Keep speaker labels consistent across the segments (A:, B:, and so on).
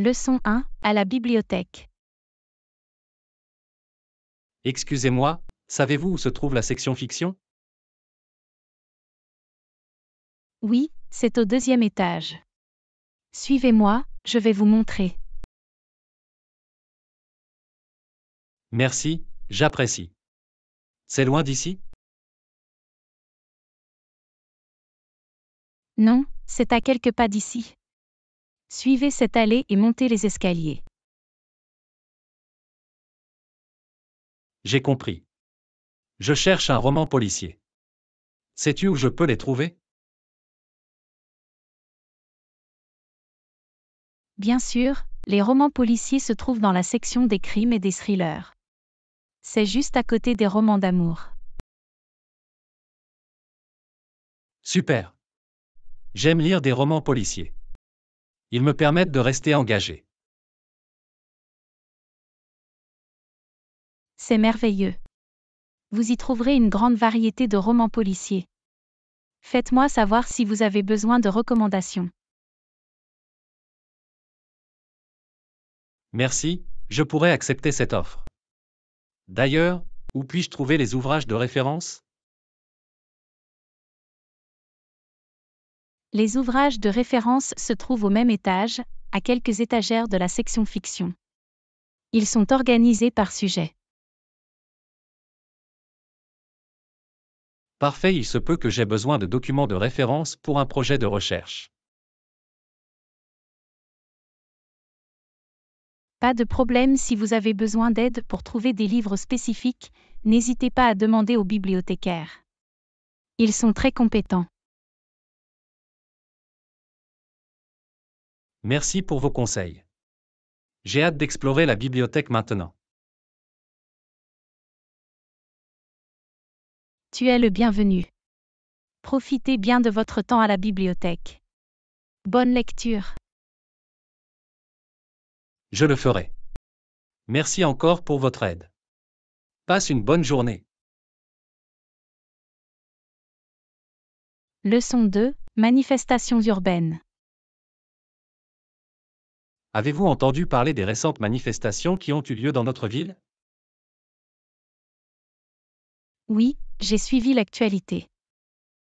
A: Leçon 1, à la bibliothèque.
B: Excusez-moi, savez-vous où se trouve la section fiction
A: Oui, c'est au deuxième étage. Suivez-moi, je vais vous montrer.
B: Merci, j'apprécie. C'est loin d'ici
A: Non, c'est à quelques pas d'ici. Suivez cette allée et montez les escaliers.
B: J'ai compris. Je cherche un roman policier. Sais-tu où je peux les trouver Bien
A: sûr, les romans policiers se trouvent dans la section des crimes et des thrillers. C'est juste à côté des romans d'amour.
B: Super. J'aime lire des romans policiers. Ils me permettent de rester engagé.
A: C'est merveilleux. Vous y trouverez une grande variété de romans policiers. Faites-moi savoir si vous avez besoin de recommandations.
B: Merci, je pourrais accepter cette offre. D'ailleurs, où puis-je trouver les ouvrages de référence
A: Les ouvrages de référence se trouvent au même étage, à quelques étagères de la section fiction. Ils sont organisés par sujet.
B: Parfait, il se peut que j'ai besoin de documents de référence pour un projet de recherche.
A: Pas de problème si vous avez besoin d'aide pour trouver des livres spécifiques, n'hésitez pas à demander aux bibliothécaires. Ils sont très compétents.
B: Merci pour vos conseils. J'ai hâte d'explorer la bibliothèque maintenant.
A: Tu es le bienvenu. Profitez bien de votre temps à la bibliothèque. Bonne lecture.
B: Je le ferai. Merci encore pour votre aide. Passe une bonne journée.
A: Leçon 2. Manifestations urbaines.
B: Avez-vous entendu parler des récentes manifestations qui ont eu lieu dans notre ville
A: Oui, j'ai suivi l'actualité.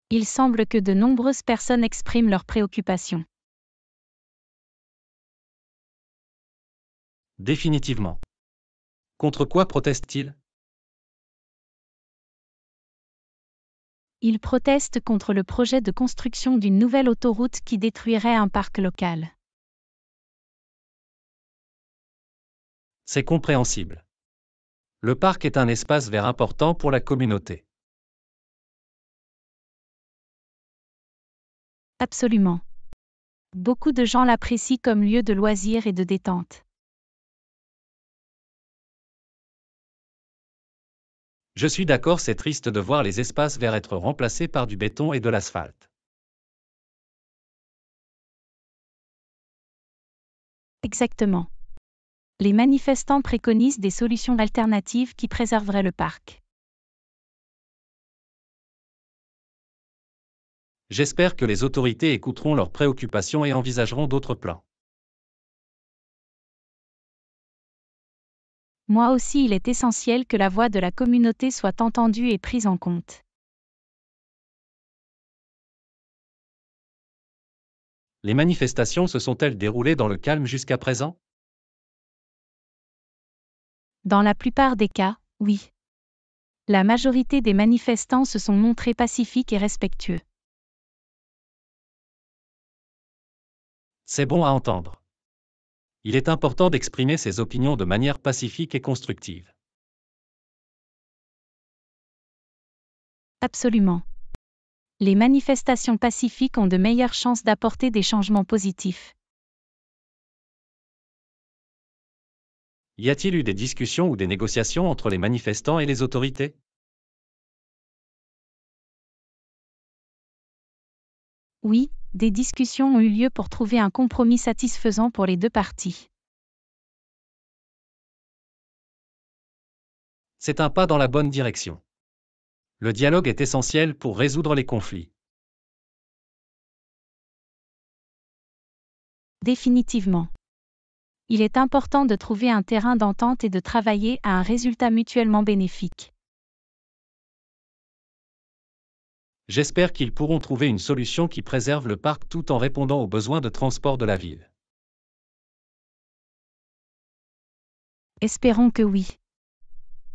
A: Il semble que de nombreuses personnes expriment leurs préoccupations.
B: Définitivement. Contre quoi protestent-ils
A: Ils protestent contre le projet de construction d'une nouvelle autoroute qui détruirait un parc local.
B: C'est compréhensible. Le parc est un espace vert important pour la communauté.
A: Absolument. Beaucoup de gens l'apprécient comme lieu de loisirs et de détente.
B: Je suis d'accord, c'est triste de voir les espaces verts être remplacés par du béton et de l'asphalte.
A: Exactement les manifestants préconisent des solutions alternatives qui préserveraient le parc.
B: J'espère que les autorités écouteront leurs préoccupations et envisageront d'autres plans.
A: Moi aussi, il est essentiel que la voix de la communauté soit entendue et prise en compte.
B: Les manifestations se sont-elles déroulées dans le calme jusqu'à présent
A: dans la plupart des cas, oui. La majorité des manifestants se sont montrés pacifiques et respectueux.
B: C'est bon à entendre. Il est important d'exprimer ses opinions de manière pacifique et constructive.
A: Absolument. Les manifestations pacifiques ont de meilleures chances d'apporter des changements positifs.
B: Y a-t-il eu des discussions ou des négociations entre les manifestants et les autorités
A: Oui, des discussions ont eu lieu pour trouver un compromis satisfaisant pour les deux parties.
B: C'est un pas dans la bonne direction. Le dialogue est essentiel pour résoudre les conflits.
A: Définitivement il est important de trouver un terrain d'entente et de travailler à un résultat mutuellement bénéfique.
B: J'espère qu'ils pourront trouver une solution qui préserve le parc tout en répondant aux besoins de transport de la ville.
A: Espérons que oui.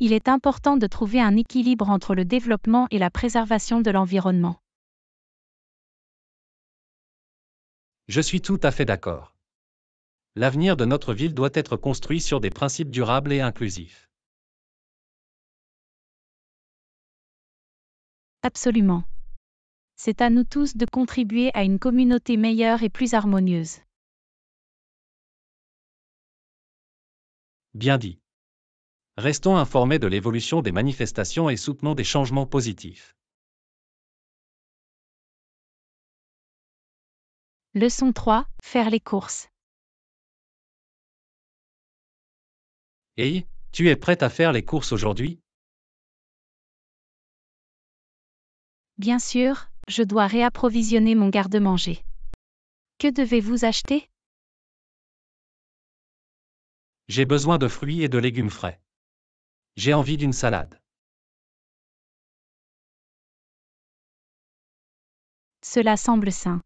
A: Il est important de trouver un équilibre entre le développement et la préservation de l'environnement.
B: Je suis tout à fait d'accord. L'avenir de notre ville doit être construit sur des principes durables et inclusifs.
A: Absolument. C'est à nous tous de contribuer à une communauté meilleure et plus harmonieuse.
B: Bien dit. Restons informés de l'évolution des manifestations et soutenons des changements positifs.
A: Leçon 3. Faire les courses.
B: Hey, tu es prête à faire les courses aujourd'hui
A: Bien sûr, je dois réapprovisionner mon garde-manger. Que devez-vous acheter
B: J'ai besoin de fruits et de légumes frais. J'ai envie d'une salade.
A: Cela semble sain.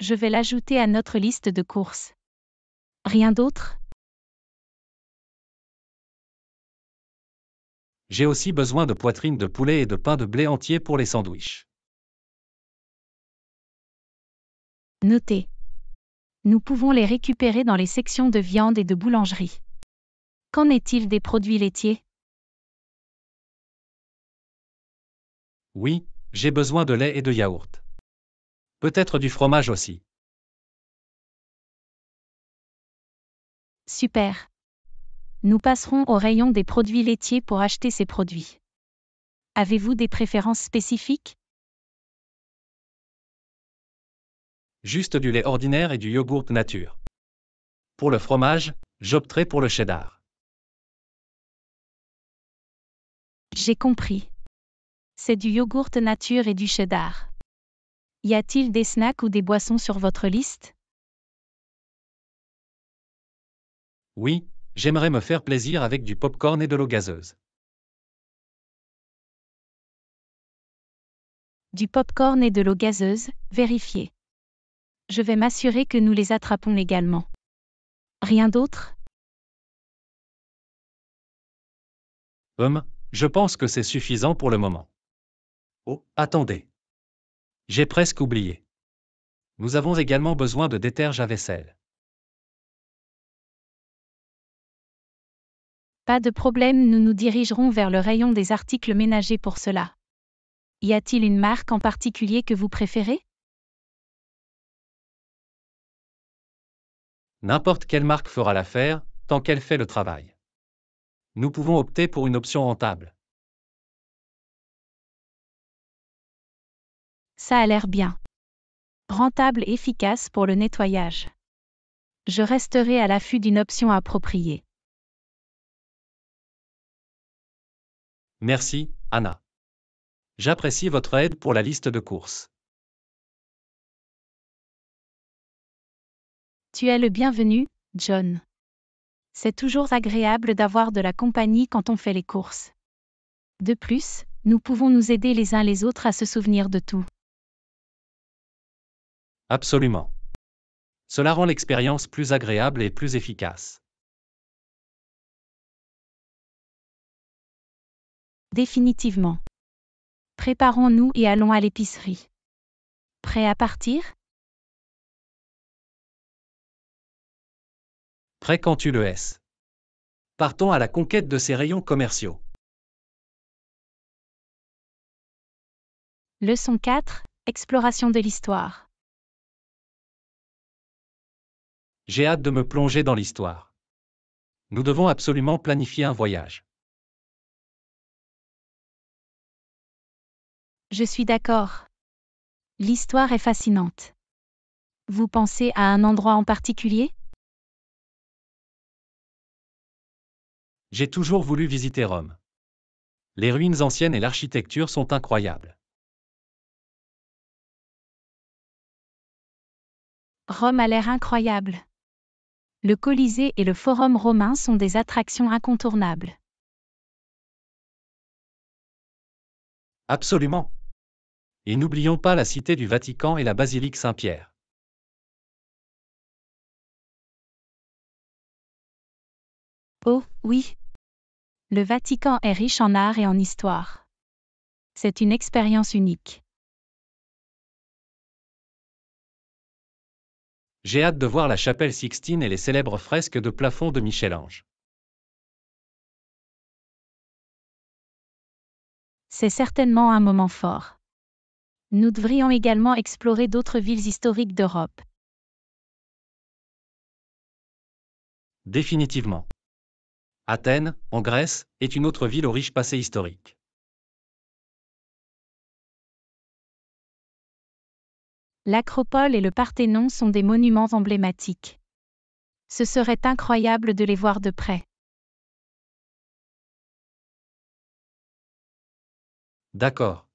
A: Je vais l'ajouter à notre liste de courses. Rien d'autre
B: J'ai aussi besoin de poitrine de poulet et de pain de blé entier pour les sandwiches.
A: Notez. Nous pouvons les récupérer dans les sections de viande et de boulangerie. Qu'en est-il des produits laitiers
B: Oui, j'ai besoin de lait et de yaourt. Peut-être du fromage aussi.
A: Super. Nous passerons au rayon des produits laitiers pour acheter ces produits. Avez-vous des préférences spécifiques
B: Juste du lait ordinaire et du yogourt nature. Pour le fromage, j'opterai pour le cheddar.
A: J'ai compris. C'est du yogourt nature et du cheddar. Y a-t-il des snacks ou des boissons sur votre liste
B: Oui, J'aimerais me faire plaisir avec du pop-corn et de l'eau gazeuse.
A: Du pop-corn et de l'eau gazeuse, vérifiez. Je vais m'assurer que nous les attrapons légalement. Rien d'autre
B: Hum, je pense que c'est suffisant pour le moment. Oh, attendez. J'ai presque oublié. Nous avons également besoin de déterges à vaisselle.
A: Pas de problème, nous nous dirigerons vers le rayon des articles ménagers pour cela. Y a-t-il une marque en particulier que vous préférez
B: N'importe quelle marque fera l'affaire, tant qu'elle fait le travail. Nous pouvons opter pour une option rentable.
A: Ça a l'air bien. Rentable et efficace pour le nettoyage. Je resterai à l'affût d'une option appropriée.
B: Merci, Anna. J'apprécie votre aide pour la liste de courses.
A: Tu es le bienvenu, John. C'est toujours agréable d'avoir de la compagnie quand on fait les courses. De plus, nous pouvons nous aider les uns les autres à se souvenir de tout.
B: Absolument. Cela rend l'expérience plus agréable et plus efficace.
A: Définitivement. Préparons-nous et allons à l'épicerie. Prêt à partir
B: Prêt quand tu le es. Partons à la conquête de ces rayons commerciaux.
A: Leçon 4. Exploration de l'histoire.
B: J'ai hâte de me plonger dans l'histoire. Nous devons absolument planifier un voyage.
A: Je suis d'accord. L'histoire est fascinante. Vous pensez à un endroit en particulier
B: J'ai toujours voulu visiter Rome. Les ruines anciennes et l'architecture sont incroyables.
A: Rome a l'air incroyable. Le Colisée et le Forum romain sont des attractions incontournables.
B: Absolument. Et n'oublions pas la Cité du Vatican et la Basilique Saint-Pierre.
A: Oh, oui. Le Vatican est riche en art et en histoire. C'est une expérience unique.
B: J'ai hâte de voir la chapelle Sixtine et les célèbres fresques de plafond de Michel-Ange.
A: C'est certainement un moment fort. Nous devrions également explorer d'autres villes historiques d'Europe.
B: Définitivement. Athènes, en Grèce, est une autre ville au riche passé historique.
A: L'Acropole et le Parthénon sont des monuments emblématiques. Ce serait incroyable de les voir de près.
B: D'accord.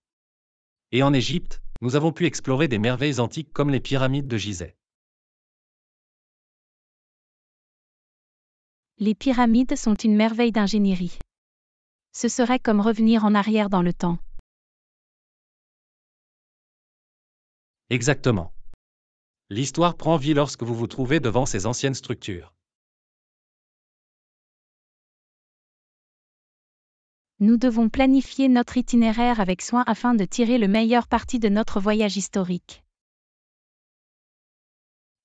B: Et en Égypte, nous avons pu explorer des merveilles antiques comme les pyramides de Gizeh.
A: Les pyramides sont une merveille d'ingénierie. Ce serait comme revenir en arrière dans le temps.
B: Exactement. L'histoire prend vie lorsque vous vous trouvez devant ces anciennes structures. nous devons
A: planifier notre itinéraire avec soin afin de tirer le meilleur parti de notre voyage historique.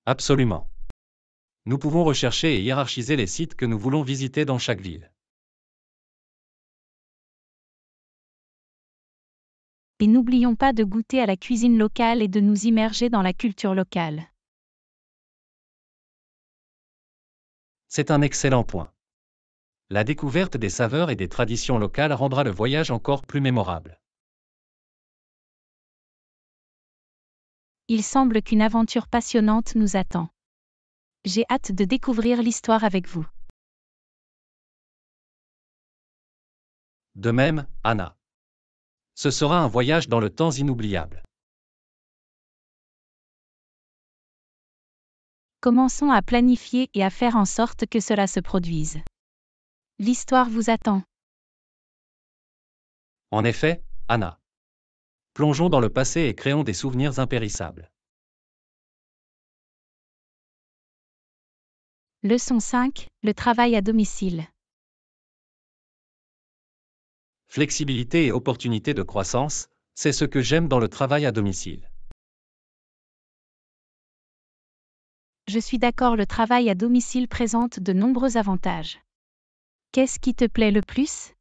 B: Absolument. Nous pouvons rechercher et hiérarchiser les sites que nous voulons visiter dans chaque ville.
A: Et n'oublions pas de goûter à la cuisine locale et de nous immerger dans la culture locale.
B: C'est un excellent point la découverte des saveurs et des traditions locales rendra le voyage encore plus mémorable.
A: Il semble qu'une aventure passionnante nous attend. J'ai hâte de découvrir l'histoire avec vous.
B: De même, Anna. Ce sera un voyage dans le temps inoubliable.
A: Commençons à planifier et à faire en sorte que cela se produise. L'histoire vous attend.
B: En effet, Anna. Plongeons dans le passé et créons des souvenirs impérissables. Leçon
A: 5. Le travail à domicile.
B: Flexibilité et opportunité de croissance, c'est ce que j'aime dans le travail à domicile.
A: Je suis d'accord, le travail à domicile présente de nombreux avantages. Qu'est-ce qui te plaît le plus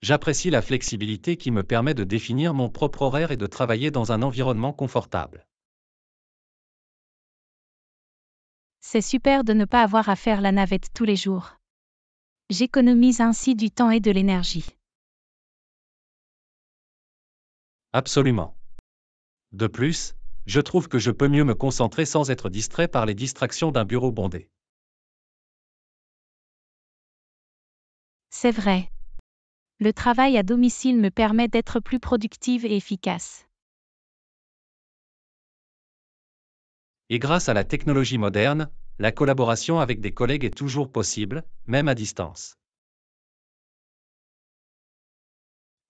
B: J'apprécie la flexibilité qui me permet de définir mon propre horaire et de travailler dans un environnement confortable.
A: C'est super de ne pas avoir à faire la navette tous les jours. J'économise ainsi du temps et de l'énergie.
B: Absolument. De plus, je trouve que je peux mieux me concentrer sans être distrait par les distractions d'un bureau bondé.
A: C'est vrai. Le travail à domicile me permet d'être plus productive et efficace.
B: Et grâce à la technologie moderne, la collaboration avec des collègues est toujours possible, même à distance.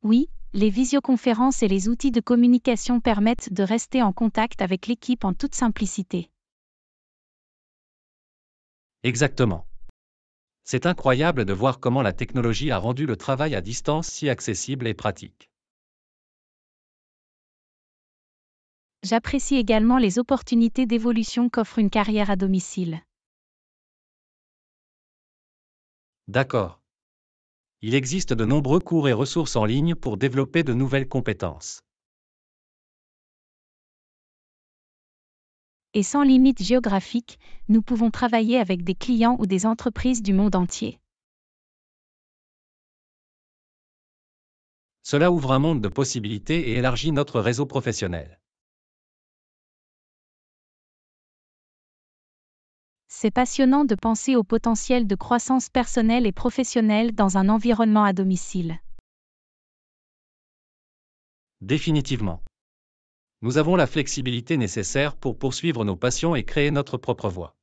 A: Oui, les visioconférences et les outils de communication permettent de rester en contact avec l'équipe en toute simplicité.
B: Exactement. C'est incroyable de voir comment la technologie a rendu le travail à distance si accessible et pratique.
A: J'apprécie également les opportunités d'évolution qu'offre une carrière à domicile.
B: D'accord. Il existe de nombreux cours et ressources en ligne pour développer de nouvelles compétences.
A: Et sans limite géographique, nous pouvons travailler avec des clients ou des entreprises du monde entier.
B: Cela ouvre un monde de possibilités et élargit notre réseau professionnel.
A: c'est passionnant de penser au potentiel de croissance personnelle et professionnelle dans un environnement à domicile.
B: Définitivement. Nous avons la flexibilité nécessaire pour poursuivre nos passions et créer notre propre voie.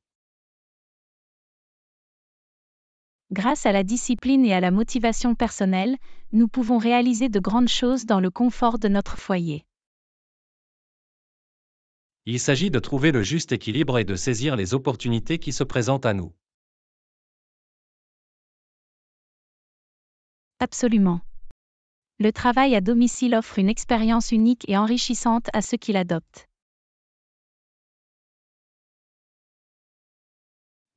A: Grâce à la discipline et à la motivation personnelle, nous pouvons réaliser de grandes choses dans le confort de notre foyer.
B: Il s'agit de trouver le juste équilibre et de saisir les opportunités qui se présentent à nous.
A: Absolument. Le travail à domicile offre une expérience unique et enrichissante à ceux qui l'adoptent.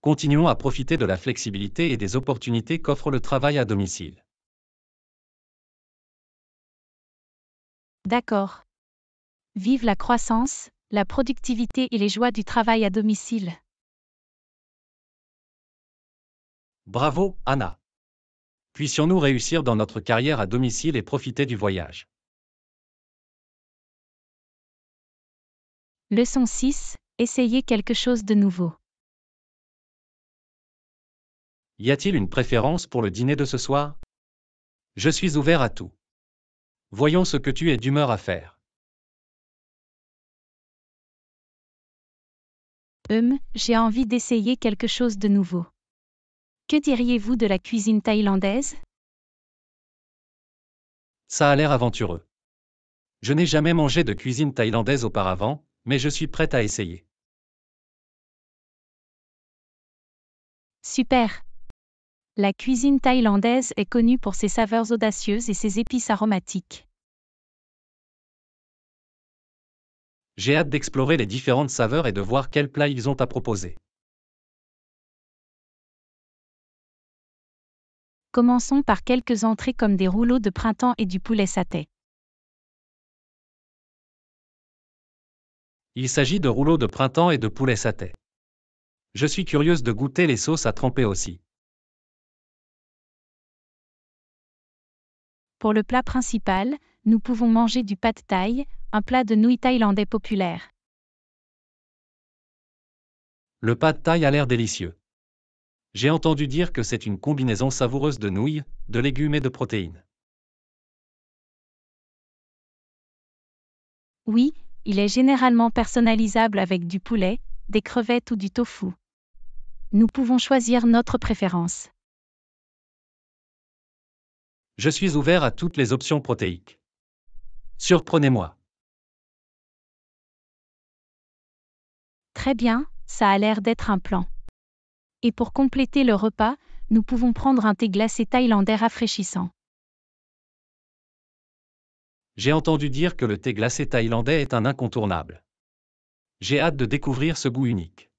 B: Continuons à profiter de la flexibilité et des opportunités qu'offre le travail à domicile.
A: D'accord. Vive la croissance, la productivité et les joies du travail à domicile.
B: Bravo, Anna. Puissions-nous réussir dans notre carrière à domicile et profiter du voyage.
A: Leçon 6. Essayez quelque chose de nouveau.
B: Y a-t-il une préférence pour le dîner de ce soir Je suis ouvert à tout. Voyons ce que tu es d'humeur à faire.
A: Hum, j'ai envie d'essayer quelque chose de nouveau. Que diriez-vous de la cuisine thaïlandaise
B: Ça a l'air aventureux. Je n'ai jamais mangé de cuisine thaïlandaise auparavant, mais je suis prête à essayer.
A: Super. La cuisine thaïlandaise est connue pour ses saveurs audacieuses et ses épices aromatiques.
B: J'ai hâte d'explorer les différentes saveurs et de voir quels plats ils ont à proposer.
A: Commençons par quelques entrées comme des rouleaux de printemps et du poulet satay.
B: Il s'agit de rouleaux de printemps et de poulet satay. Je suis curieuse de goûter les sauces à tremper aussi.
A: Pour le plat principal, nous pouvons manger du pad thai, un plat de nouilles thaïlandais populaire.
B: Le pad thaï a l'air délicieux. J'ai entendu dire que c'est une combinaison savoureuse de nouilles, de légumes et de protéines.
A: Oui, il est généralement personnalisable avec du poulet, des crevettes ou du tofu. Nous pouvons choisir notre préférence.
B: Je suis ouvert à toutes les options protéiques. Surprenez-moi.
A: Très bien, ça a l'air d'être un plan. Et pour compléter le repas, nous pouvons prendre un thé glacé thaïlandais rafraîchissant.
B: J'ai entendu dire que le thé glacé thaïlandais est un incontournable. J'ai hâte de découvrir ce goût unique.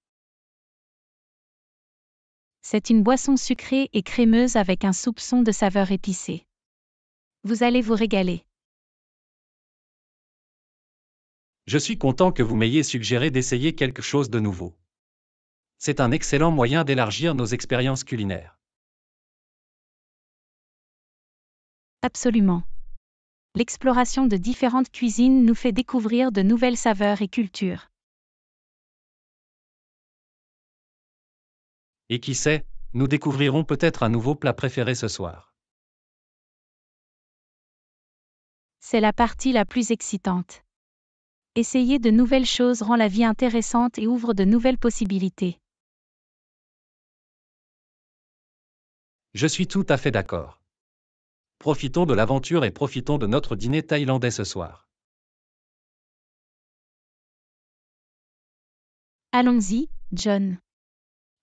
A: C'est une boisson sucrée et crémeuse avec un soupçon de saveur épicée. Vous allez vous régaler.
B: Je suis content que vous m'ayez suggéré d'essayer quelque chose de nouveau. C'est un excellent moyen d'élargir nos expériences culinaires.
A: Absolument. L'exploration de différentes cuisines nous fait découvrir de nouvelles saveurs et cultures.
B: Et qui sait, nous découvrirons peut-être un nouveau plat préféré ce soir. C'est
A: la partie la plus excitante. Essayer de nouvelles choses rend la vie intéressante et ouvre de nouvelles possibilités.
B: Je suis tout à fait d'accord. Profitons de l'aventure et profitons de notre dîner thaïlandais ce soir.
A: Allons-y, John.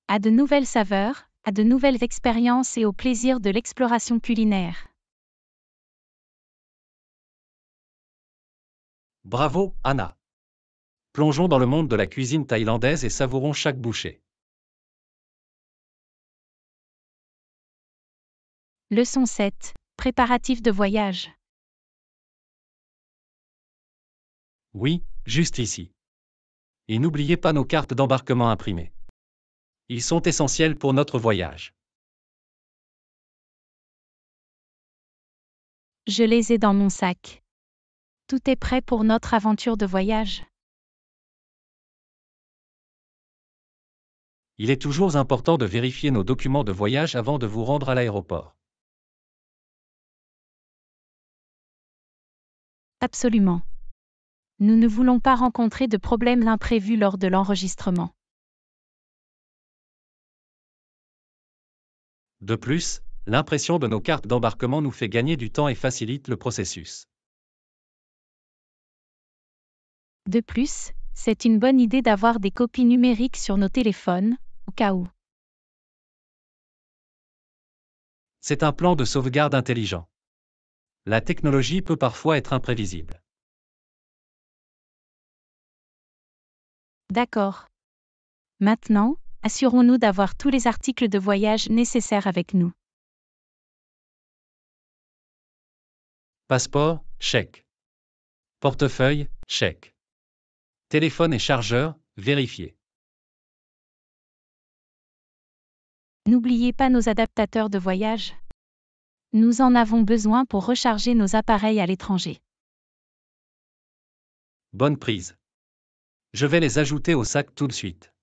A: À de nouvelles saveurs, à de nouvelles expériences et au plaisir de l'exploration culinaire.
B: Bravo, Anna. Plongeons dans le monde de la cuisine thaïlandaise et savourons chaque bouchée.
A: Leçon 7. Préparatifs de voyage.
B: Oui, juste ici. Et n'oubliez pas nos cartes d'embarquement imprimées. Ils sont essentiels pour notre voyage.
A: Je les ai dans mon sac. Tout est prêt pour notre aventure de voyage.
B: Il est toujours important de vérifier nos documents de voyage avant de vous rendre à l'aéroport.
A: Absolument. Nous ne voulons pas rencontrer de problèmes l'imprévu lors de l'enregistrement.
B: De plus, l'impression de nos cartes d'embarquement nous fait gagner du temps et facilite le processus.
A: De plus, c'est une bonne idée d'avoir des copies numériques sur nos téléphones, au cas où.
B: C'est un plan de sauvegarde intelligent. La technologie peut parfois être imprévisible.
A: D'accord. Maintenant, assurons-nous d'avoir tous les articles de voyage nécessaires avec
B: nous. Passeport, chèque. Portefeuille, chèque. Téléphone et chargeur, vérifiez.
A: N'oubliez pas nos adaptateurs de voyage. Nous en avons besoin pour recharger nos appareils à l'étranger.
B: Bonne prise. Je vais les ajouter au sac tout de suite.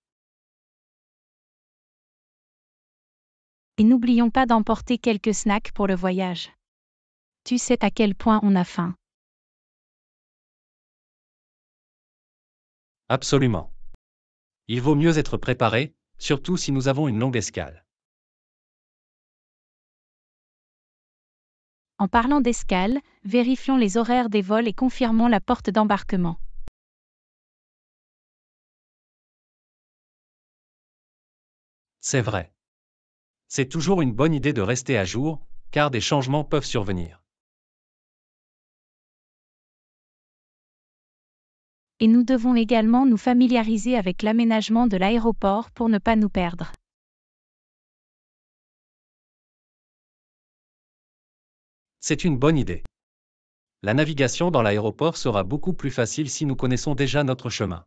B: Et n'oublions
A: pas d'emporter quelques snacks pour le voyage. Tu sais à quel point on a faim.
B: Absolument. Il vaut mieux être préparé, surtout si nous avons une longue escale.
A: En parlant d'escale, vérifions les horaires des vols et confirmons la porte d'embarquement.
B: C'est vrai. C'est toujours une bonne idée de rester à jour, car des changements peuvent survenir.
A: et nous devons également nous familiariser avec l'aménagement de l'aéroport pour ne pas nous perdre.
B: C'est une bonne idée. La navigation dans l'aéroport sera beaucoup plus facile si nous connaissons déjà notre chemin.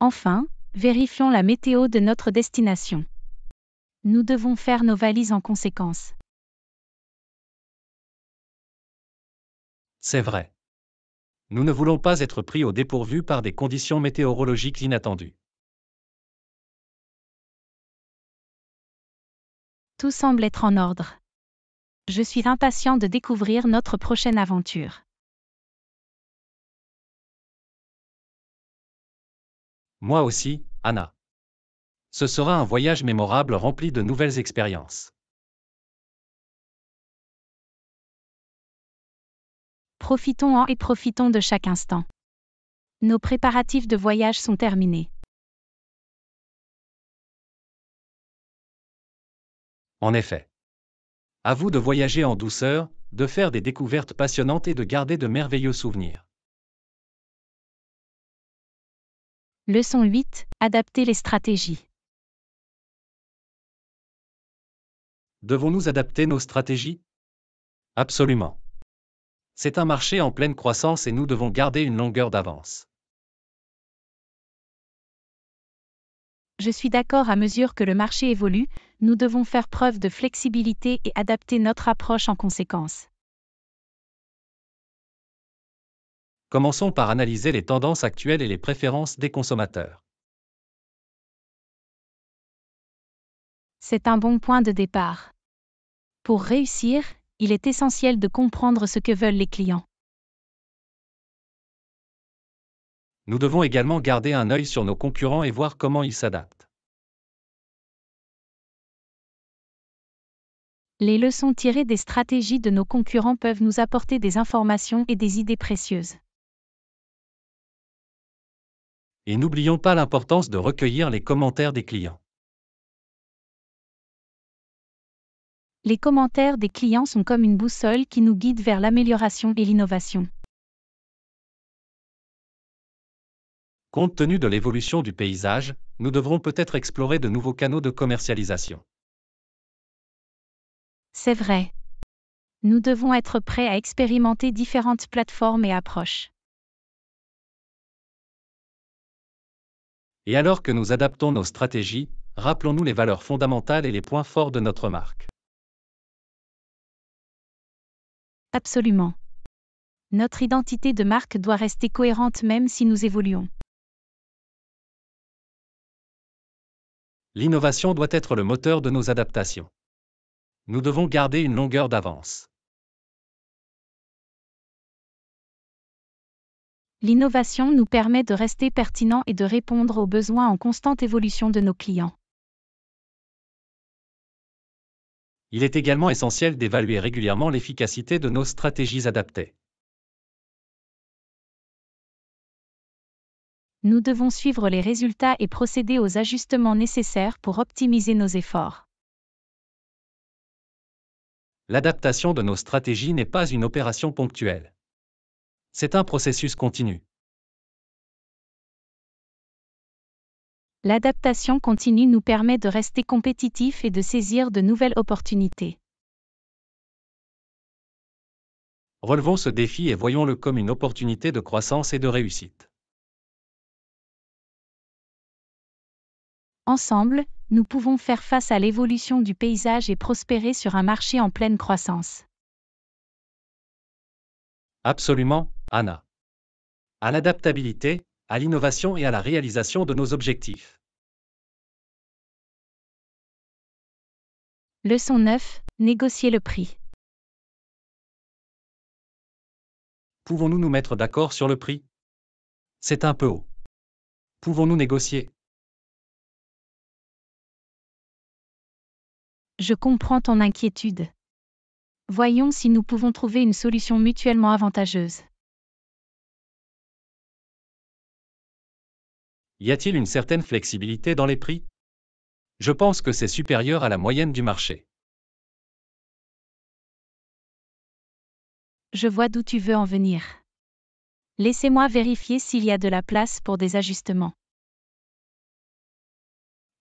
A: Enfin, vérifions la météo de notre destination. Nous devons faire nos valises en conséquence.
B: C'est vrai. Nous ne voulons pas être pris au dépourvu par des conditions météorologiques inattendues.
A: Tout semble être en ordre. Je suis impatient de découvrir notre prochaine aventure.
B: Moi aussi, Anna. Ce sera un voyage mémorable rempli de nouvelles expériences.
A: Profitons en et profitons de chaque instant. Nos préparatifs de voyage sont terminés.
B: En effet. À vous de voyager en douceur, de faire des découvertes passionnantes et de garder de merveilleux souvenirs.
A: Leçon 8. Adapter les stratégies.
B: Devons-nous adapter nos stratégies Absolument. C'est un marché en pleine croissance et nous devons garder une longueur d'avance.
A: Je suis d'accord à mesure que le marché évolue, nous devons faire preuve de flexibilité et adapter notre approche en conséquence.
B: Commençons par analyser les tendances actuelles et les préférences des consommateurs.
A: C'est un bon point de départ. Pour réussir, il est essentiel de comprendre ce que veulent les clients.
B: Nous devons également garder un œil sur nos concurrents et voir comment ils s'adaptent.
A: Les leçons tirées des stratégies de nos concurrents peuvent nous apporter des informations et des idées précieuses.
B: Et n'oublions pas l'importance de recueillir les commentaires des clients.
A: Les commentaires des clients sont comme une boussole qui nous guide vers l'amélioration et l'innovation.
B: Compte tenu de l'évolution du paysage, nous devrons peut-être explorer de nouveaux canaux de commercialisation.
A: C'est vrai. Nous devons être prêts à expérimenter différentes plateformes et approches.
B: Et alors que nous adaptons nos stratégies, rappelons-nous les valeurs fondamentales et les points forts de notre marque.
A: Absolument. Notre identité de marque doit rester cohérente même si nous évoluons.
B: L'innovation doit être le moteur de nos adaptations. Nous devons garder une longueur d'avance.
A: L'innovation nous permet de rester pertinents et de répondre aux besoins en constante évolution de nos clients.
B: il est également essentiel d'évaluer régulièrement l'efficacité de nos stratégies adaptées.
A: Nous devons suivre les résultats et procéder aux ajustements nécessaires pour optimiser nos efforts.
B: L'adaptation de nos stratégies n'est pas une opération ponctuelle. C'est un processus continu.
A: L'adaptation continue nous permet de rester compétitifs et de saisir de nouvelles opportunités.
B: Relevons ce défi et voyons-le comme une opportunité de croissance et de réussite.
A: Ensemble, nous pouvons faire face à l'évolution du paysage et prospérer sur un marché en pleine croissance.
B: Absolument, Anna. À l'adaptabilité, à l'innovation et à la réalisation de nos objectifs.
A: Leçon 9. Négocier le prix.
B: Pouvons-nous nous mettre d'accord sur le prix C'est un peu haut. Pouvons-nous négocier
A: Je comprends ton inquiétude. Voyons si nous pouvons trouver une solution mutuellement avantageuse.
B: y a-t-il une certaine flexibilité dans les prix Je pense que c'est supérieur à la moyenne du marché.
A: Je vois d'où tu veux en venir. Laissez-moi vérifier s'il y a de la place pour des ajustements.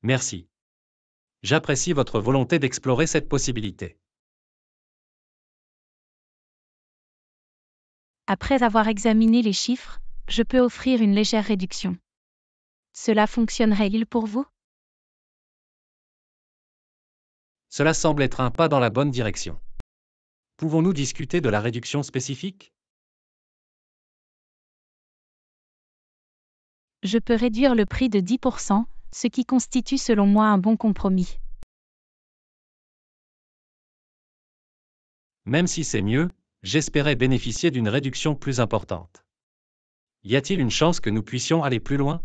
B: Merci. J'apprécie votre volonté d'explorer cette possibilité.
A: Après avoir examiné les chiffres, je peux offrir une légère réduction. Cela fonctionnerait-il pour vous
B: Cela semble être un pas dans la bonne direction. Pouvons-nous discuter de la réduction spécifique
A: Je peux réduire le prix de 10%, ce qui constitue selon moi un bon compromis.
B: Même si c'est mieux, j'espérais bénéficier d'une réduction plus importante. Y a-t-il une chance que nous puissions aller plus loin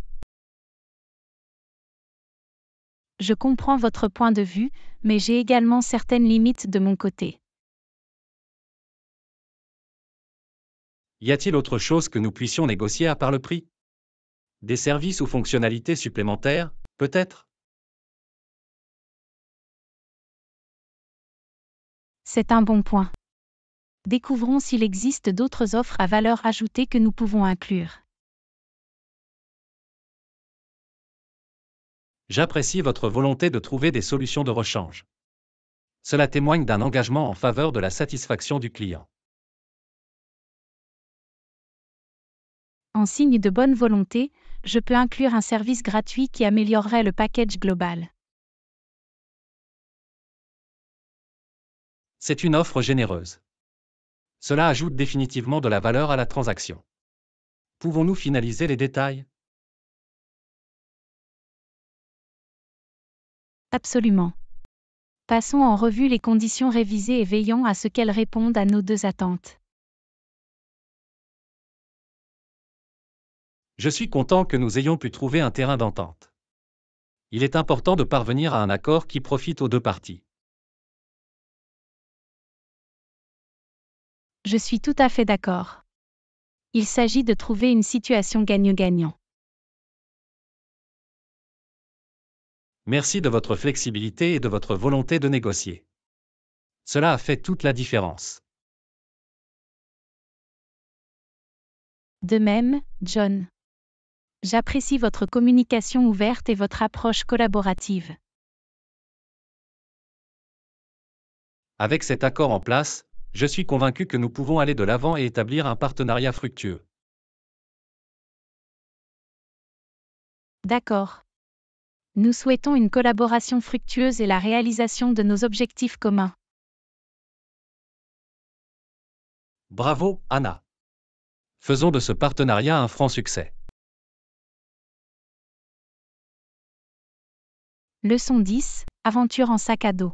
A: je comprends votre point de vue, mais j'ai également certaines limites de mon côté.
B: Y a-t-il autre chose que nous puissions négocier à part le prix Des services ou fonctionnalités supplémentaires, peut-être
A: C'est un bon point. Découvrons s'il existe d'autres offres à valeur ajoutée que nous pouvons inclure.
B: J'apprécie votre volonté de trouver des solutions de rechange. Cela témoigne d'un engagement en faveur de la satisfaction du client.
A: En signe de bonne volonté, je peux inclure un service gratuit qui améliorerait le package global.
B: C'est une offre généreuse. Cela ajoute définitivement de la valeur à la transaction. Pouvons-nous finaliser les détails
A: Absolument. Passons en revue les conditions révisées et veillons à ce qu'elles répondent à nos deux attentes.
B: Je suis content que nous ayons pu trouver un terrain d'entente. Il est important de parvenir à un accord qui profite aux deux parties.
A: Je suis tout à fait d'accord. Il s'agit de trouver une situation gagne gagnant
B: Merci de votre flexibilité et de votre volonté de négocier. Cela a fait toute la différence.
A: De même, John. J'apprécie votre communication ouverte et votre approche collaborative.
B: Avec cet accord en place, je suis convaincu que nous pouvons aller de l'avant et établir un partenariat fructueux.
A: D'accord. Nous souhaitons une collaboration fructueuse et la réalisation de nos objectifs communs.
B: Bravo, Anna. Faisons de ce partenariat un franc succès. Leçon
A: 10. Aventure en sac à dos.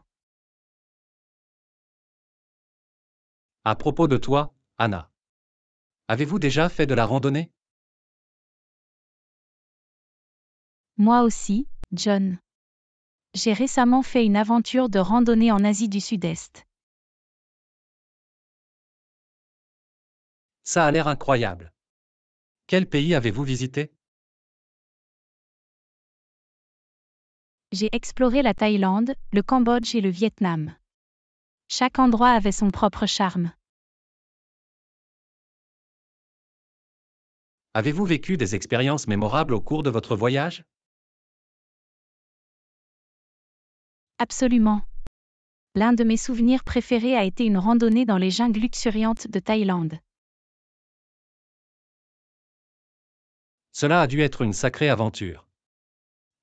B: À propos de toi, Anna. Avez-vous déjà fait de la randonnée
A: Moi aussi, John. J'ai récemment fait une aventure de randonnée en Asie du Sud-Est.
B: Ça a l'air incroyable. Quel pays avez-vous visité
A: J'ai exploré la Thaïlande, le Cambodge et le Vietnam. Chaque endroit avait son propre charme.
B: Avez-vous vécu des expériences mémorables au cours de votre voyage
A: Absolument. L'un de mes souvenirs préférés a été une randonnée dans les jungles luxuriantes de Thaïlande.
B: Cela a dû être une sacrée aventure.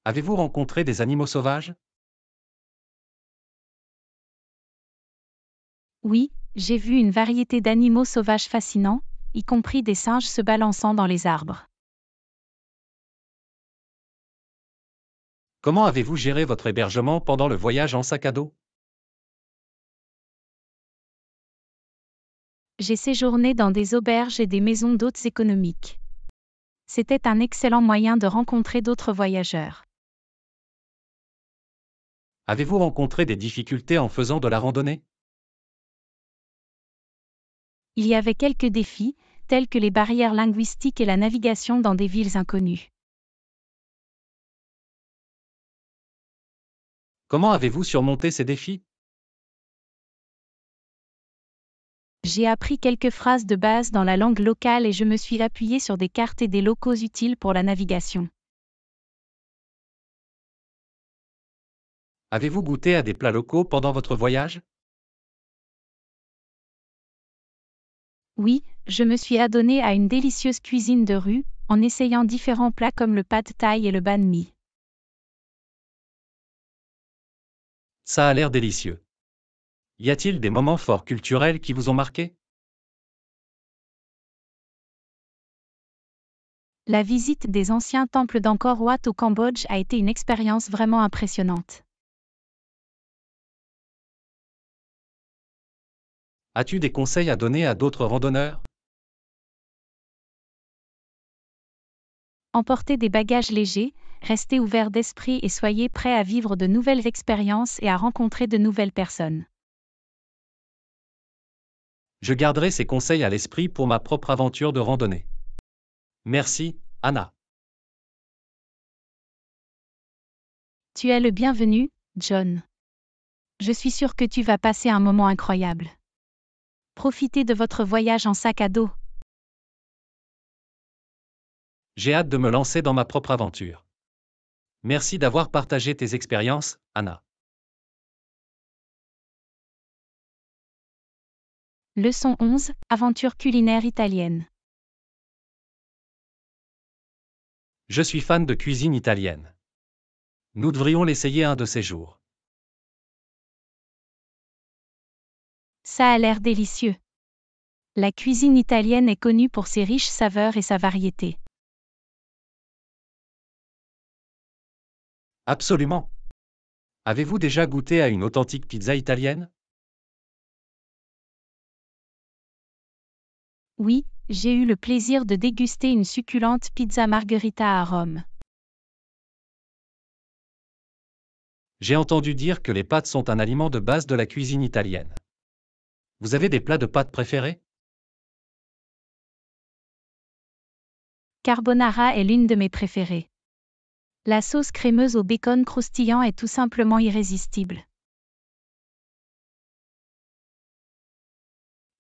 B: Avez-vous rencontré des animaux sauvages Oui, j'ai
A: vu une variété d'animaux sauvages fascinants, y compris des singes se balançant dans les arbres.
B: Comment avez-vous géré votre hébergement pendant le voyage en sac à dos
A: J'ai séjourné dans des auberges et des maisons d'hôtes économiques. C'était un excellent moyen de rencontrer d'autres voyageurs.
B: Avez-vous rencontré des difficultés en faisant de la randonnée
A: Il y avait quelques défis, tels que les barrières linguistiques et la navigation dans des villes inconnues.
B: Comment avez-vous surmonté ces défis
A: J'ai appris quelques phrases de base dans la langue locale et je me suis appuyé sur des cartes et des locaux utiles pour la navigation.
B: Avez-vous goûté à des plats locaux pendant votre voyage
A: Oui, je me suis adonné à une délicieuse cuisine de rue, en essayant différents plats comme le pad thai et le banh mi.
B: Ça a l'air délicieux. Y a-t-il des moments forts culturels qui vous ont marqué
A: La visite des anciens temples d'Angkor Wat au Cambodge a été une expérience vraiment impressionnante.
B: As-tu des conseils à donner à d'autres randonneurs
A: Emportez des bagages légers, restez ouverts d'esprit et soyez prêts à vivre de nouvelles expériences et à rencontrer de nouvelles personnes.
B: Je garderai ces conseils à l'esprit pour ma propre aventure de randonnée. Merci, Anna.
A: Tu es le bienvenu, John. Je suis sûr que tu vas passer un moment incroyable. Profitez de votre voyage en sac à dos.
B: J'ai hâte de me lancer dans ma propre aventure. Merci d'avoir partagé tes expériences, Anna.
A: Leçon 11 Aventure culinaire italienne.
B: Je suis fan de cuisine italienne. Nous devrions l'essayer un de ces jours.
A: Ça a l'air délicieux. La cuisine italienne est connue pour ses riches saveurs et sa variété.
B: Absolument. Avez-vous déjà goûté à une authentique pizza italienne
A: Oui, j'ai eu le plaisir de déguster une succulente pizza margherita à Rome.
B: J'ai entendu dire que les pâtes sont un aliment de base de la cuisine italienne. Vous avez des plats de pâtes préférés
A: Carbonara est l'une de mes préférées. La sauce crémeuse au bacon croustillant est tout simplement irrésistible.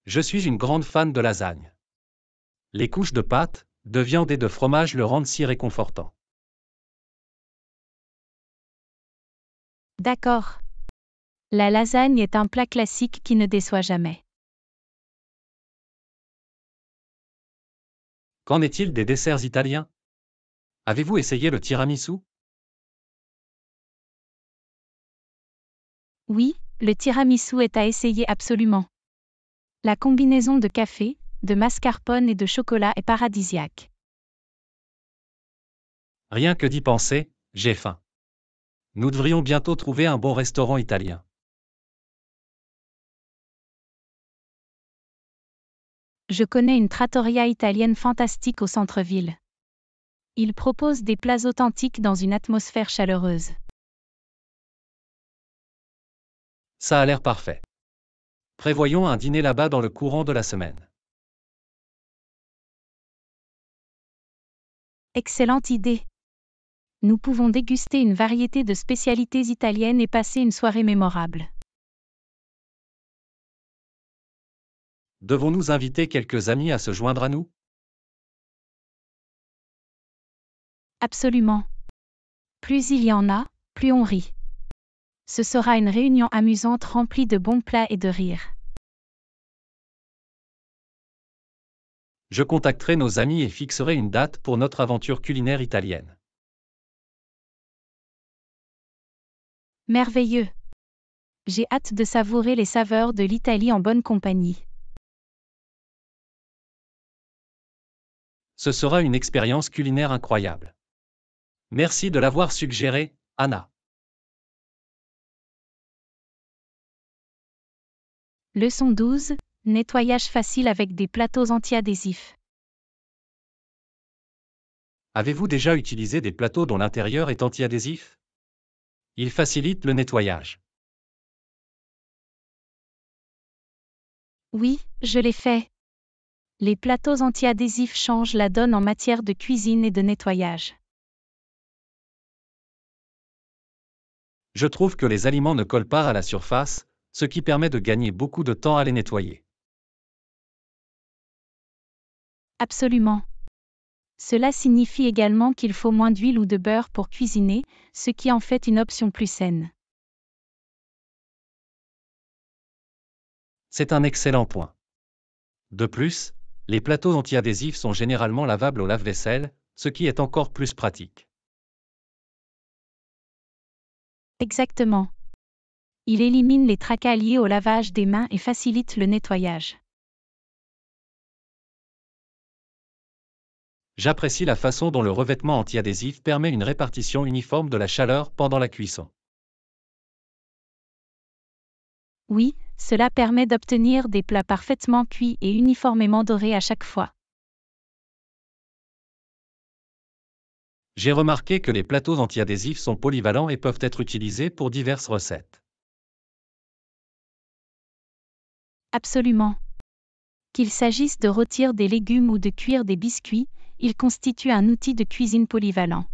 B: Je suis une grande fan de lasagne. Les couches de pâte, de viande et de fromage le rendent si réconfortant.
A: D'accord. La lasagne est un plat classique qui ne déçoit jamais.
B: Qu'en est-il des desserts italiens Avez-vous essayé le tiramisu
A: Oui, le tiramisu est à essayer absolument. La combinaison de café, de mascarpone et de chocolat est paradisiaque.
B: Rien que d'y penser, j'ai faim. Nous devrions bientôt trouver un bon restaurant italien.
A: Je connais une trattoria italienne fantastique au centre-ville. Il propose des plats authentiques dans une atmosphère chaleureuse.
B: Ça a l'air parfait. Prévoyons un dîner là-bas dans le courant de la semaine.
A: Excellente idée. Nous pouvons déguster une variété de spécialités italiennes et passer une soirée mémorable.
B: Devons-nous inviter quelques amis à se joindre à nous
A: Absolument. Plus il y en a, plus on rit. Ce sera une réunion amusante remplie de bons plats et de rires.
B: Je contacterai nos amis et fixerai une date pour notre aventure culinaire italienne.
A: Merveilleux. J'ai hâte de savourer les saveurs de l'Italie en bonne compagnie.
B: Ce sera une expérience culinaire incroyable. Merci de l'avoir suggéré, Anna.
A: Leçon 12. Nettoyage facile avec des plateaux antiadhésifs.
B: Avez-vous déjà utilisé des plateaux dont l'intérieur est antiadhésif Ils facilitent le nettoyage. Oui,
A: je l'ai fait. Les plateaux antiadhésifs changent la donne en matière de cuisine et de nettoyage.
B: Je trouve que les aliments ne collent pas à la surface, ce qui permet de gagner beaucoup de temps à les nettoyer.
A: Absolument. Cela signifie également qu'il faut moins d'huile ou de beurre pour cuisiner, ce qui en fait une option plus saine.
B: C'est un excellent point. De plus, les plateaux antiadhésifs sont généralement lavables au lave-vaisselle, ce qui est encore plus pratique.
A: Exactement. Il élimine les tracas liés au lavage des mains et facilite le nettoyage.
B: J'apprécie la façon dont le revêtement antiadhésif permet une répartition uniforme de la chaleur pendant la cuisson.
A: Oui, cela permet d'obtenir des plats parfaitement cuits et uniformément dorés à chaque fois.
B: J'ai remarqué que les plateaux antiadhésifs sont polyvalents et peuvent être utilisés pour diverses recettes.
A: Absolument. Qu'il s'agisse de rôtir des légumes ou de cuire des biscuits, ils constituent un outil de cuisine polyvalent.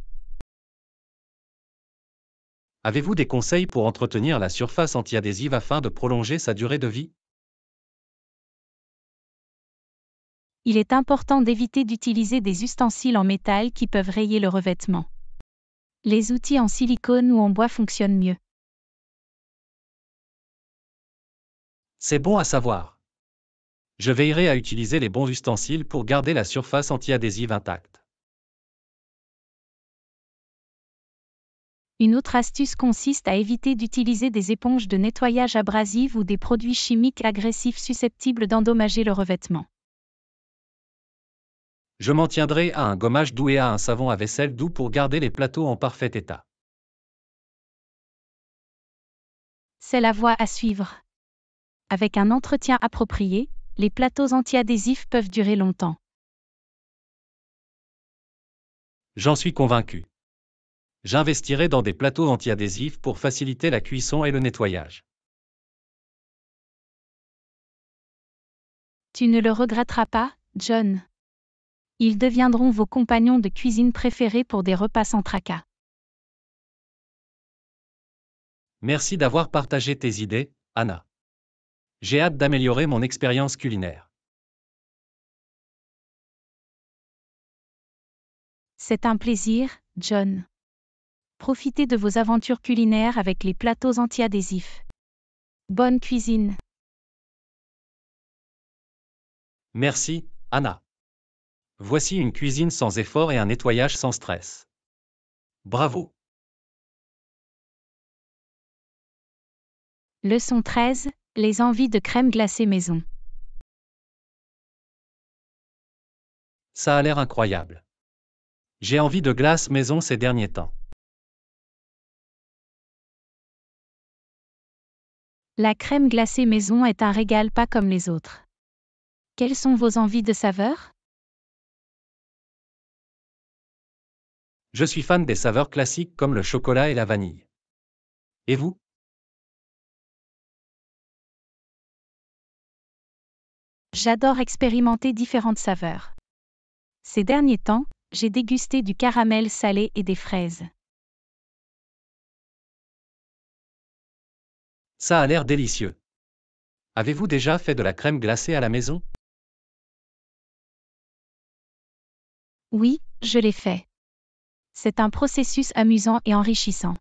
B: Avez-vous des conseils pour entretenir la surface antiadhésive afin de prolonger sa durée de vie
A: il est important d'éviter d'utiliser des ustensiles en métal qui peuvent rayer le revêtement. Les outils en silicone ou en bois fonctionnent mieux.
B: C'est bon à savoir. Je veillerai à utiliser les bons ustensiles pour garder la surface antiadhésive intacte.
A: Une autre astuce consiste à éviter d'utiliser des éponges de nettoyage abrasives ou des produits chimiques agressifs susceptibles d'endommager le revêtement.
B: Je m'en tiendrai à un gommage doux et à un savon à vaisselle doux pour garder les plateaux en parfait état.
A: C'est la voie à suivre. Avec un entretien approprié, les plateaux antiadhésifs peuvent durer longtemps.
B: J'en suis convaincu. J'investirai dans des plateaux antiadhésifs pour faciliter la cuisson et le nettoyage.
A: Tu ne le regretteras pas, John ils deviendront vos compagnons de cuisine préférés pour des repas sans tracas.
B: Merci d'avoir partagé tes idées, Anna. J'ai hâte d'améliorer mon expérience culinaire.
A: C'est un plaisir, John. Profitez de vos aventures culinaires avec les plateaux antiadhésifs. Bonne cuisine.
B: Merci, Anna. Voici une cuisine sans effort et un nettoyage sans stress. Bravo
A: Leçon 13. Les envies de crème glacée maison.
B: Ça a l'air incroyable. J'ai envie de glace maison ces derniers temps.
A: La crème glacée maison est un régal pas comme les autres. Quelles sont vos envies de saveur
B: Je suis fan des saveurs classiques comme le chocolat et la vanille. Et vous
A: J'adore expérimenter différentes saveurs. Ces derniers temps, j'ai dégusté du caramel salé et des fraises.
B: Ça a l'air délicieux. Avez-vous déjà fait de la crème glacée à la maison
A: Oui, je l'ai fait. C'est un processus amusant et enrichissant.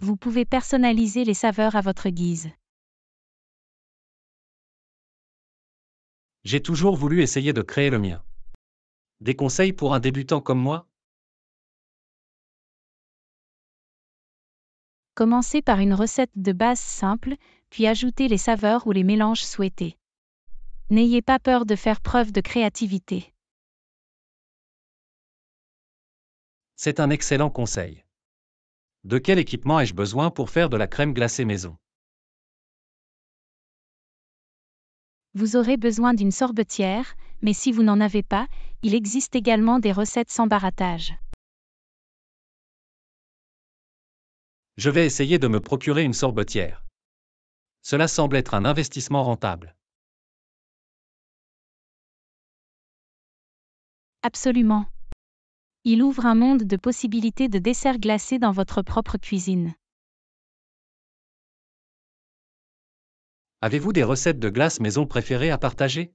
A: Vous pouvez personnaliser les saveurs à votre guise.
B: J'ai toujours voulu essayer de créer le mien. Des conseils pour un débutant comme moi
A: Commencez par une recette de base simple, puis ajoutez les saveurs ou les mélanges souhaités. N'ayez pas peur de faire preuve de créativité.
B: C'est un excellent conseil. De quel équipement ai-je besoin pour faire de la crème glacée maison Vous
A: aurez besoin d'une sorbetière, mais si vous n'en avez pas, il existe également des recettes sans barattage.
B: Je vais essayer de me procurer une sorbetière. Cela semble être un investissement rentable.
A: Absolument. Il ouvre un monde de possibilités de desserts glacés dans votre propre cuisine.
B: Avez-vous des recettes de glace maison préférées à partager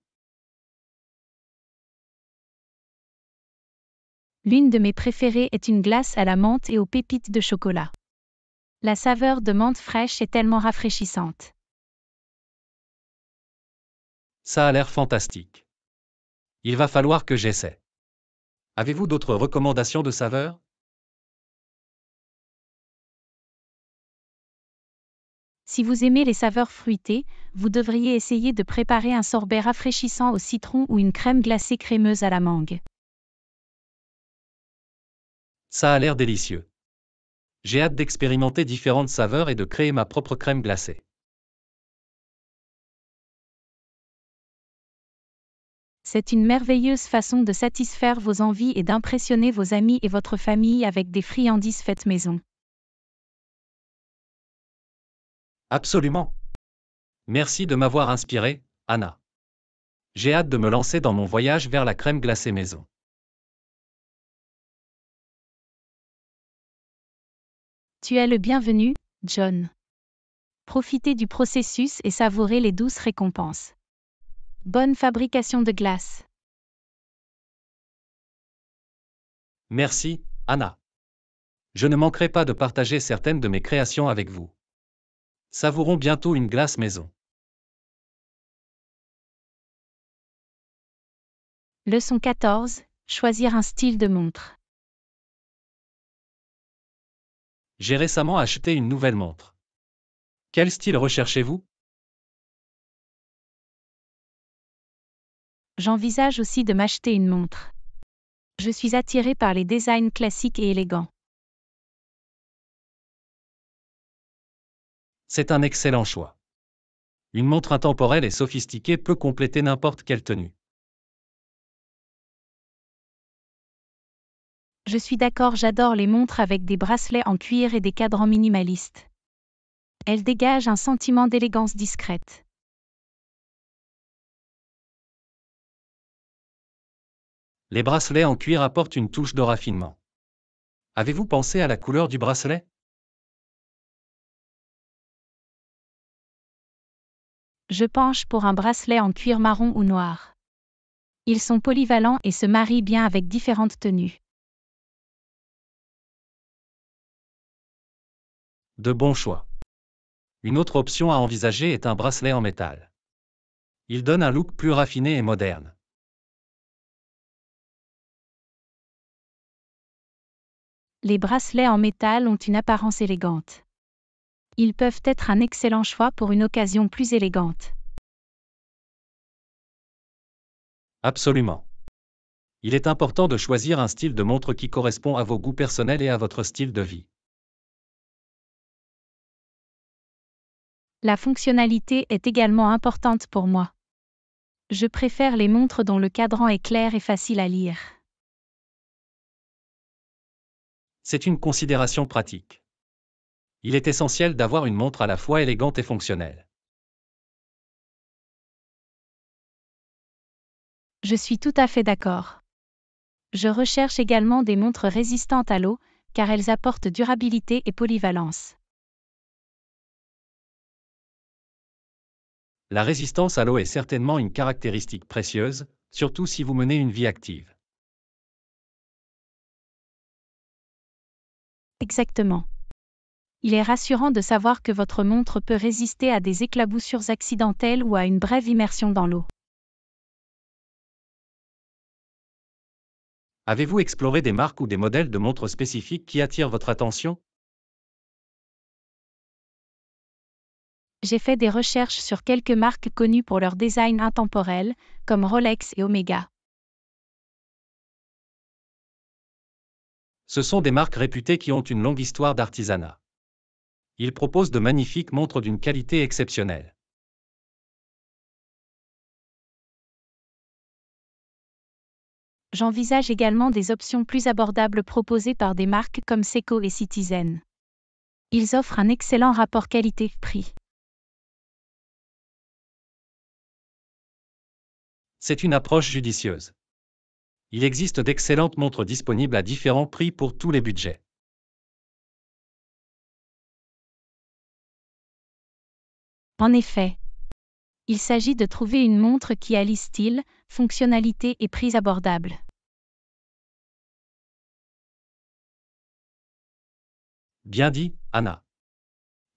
A: L'une de mes préférées est une glace à la menthe et aux pépites de chocolat. La saveur de menthe fraîche est tellement rafraîchissante.
B: Ça a l'air fantastique. Il va falloir que j'essaie. Avez-vous d'autres recommandations de saveurs
A: Si vous aimez les saveurs fruitées, vous devriez essayer de préparer un sorbet rafraîchissant au citron ou une crème glacée crémeuse à la mangue.
B: Ça a l'air délicieux. J'ai hâte d'expérimenter différentes saveurs et de créer ma propre crème glacée.
A: C'est une merveilleuse façon de satisfaire vos envies et d'impressionner vos amis et votre famille avec des friandises faites maison.
B: Absolument. Merci de m'avoir inspiré, Anna. J'ai hâte de me lancer dans mon voyage vers la crème glacée maison.
A: Tu es le bienvenu, John. Profitez du processus et savourez les douces récompenses. Bonne fabrication de glace.
B: Merci, Anna. Je ne manquerai pas de partager certaines de mes créations avec vous. Savourons bientôt une glace maison.
A: Leçon 14. Choisir un style de montre.
B: J'ai récemment acheté une nouvelle montre. Quel style recherchez-vous
A: J'envisage aussi de m'acheter une montre. Je suis attirée par les designs classiques et élégants.
B: C'est un excellent choix. Une montre intemporelle et sophistiquée peut compléter n'importe quelle tenue.
A: Je suis d'accord, j'adore les montres avec des bracelets en cuir et des cadrans minimalistes. Elles dégagent un sentiment d'élégance discrète.
B: Les bracelets en cuir apportent une touche de raffinement. Avez-vous pensé à la couleur du bracelet
A: Je penche pour un bracelet en cuir marron ou noir. Ils sont polyvalents et se marient bien avec différentes tenues.
B: De bons choix. Une autre option à envisager est un bracelet en métal. Il donne un look plus raffiné et moderne.
A: les bracelets en métal ont une apparence élégante. Ils peuvent être un excellent choix pour une occasion plus élégante.
B: Absolument. Il est important de choisir un style de montre qui correspond à vos goûts personnels et à votre style de vie.
A: La fonctionnalité est également importante pour moi. Je préfère les montres dont le cadran est clair et facile à lire.
B: C'est une considération pratique. Il est essentiel d'avoir une montre à la fois élégante et fonctionnelle.
A: Je suis tout à fait d'accord. Je recherche également des montres résistantes à l'eau, car elles apportent durabilité et polyvalence.
B: La résistance à l'eau est certainement une caractéristique précieuse, surtout si vous menez une vie active.
A: Exactement. Il est rassurant de savoir que votre montre peut résister à des éclaboussures accidentelles ou à une brève immersion dans l'eau.
B: Avez-vous exploré des marques ou des modèles de montres spécifiques qui attirent votre attention
A: J'ai fait des recherches sur quelques marques connues pour leur design intemporel, comme Rolex et Omega.
B: Ce sont des marques réputées qui ont une longue histoire d'artisanat. Ils proposent de magnifiques montres d'une qualité exceptionnelle.
A: J'envisage également des options plus abordables proposées par des marques comme Seco et Citizen. Ils offrent un excellent rapport qualité-prix.
B: C'est une approche judicieuse il existe d'excellentes montres disponibles à différents prix pour tous les budgets.
A: En effet, il s'agit de trouver une montre qui allie style, fonctionnalité et prix abordable.
B: Bien dit, Anna.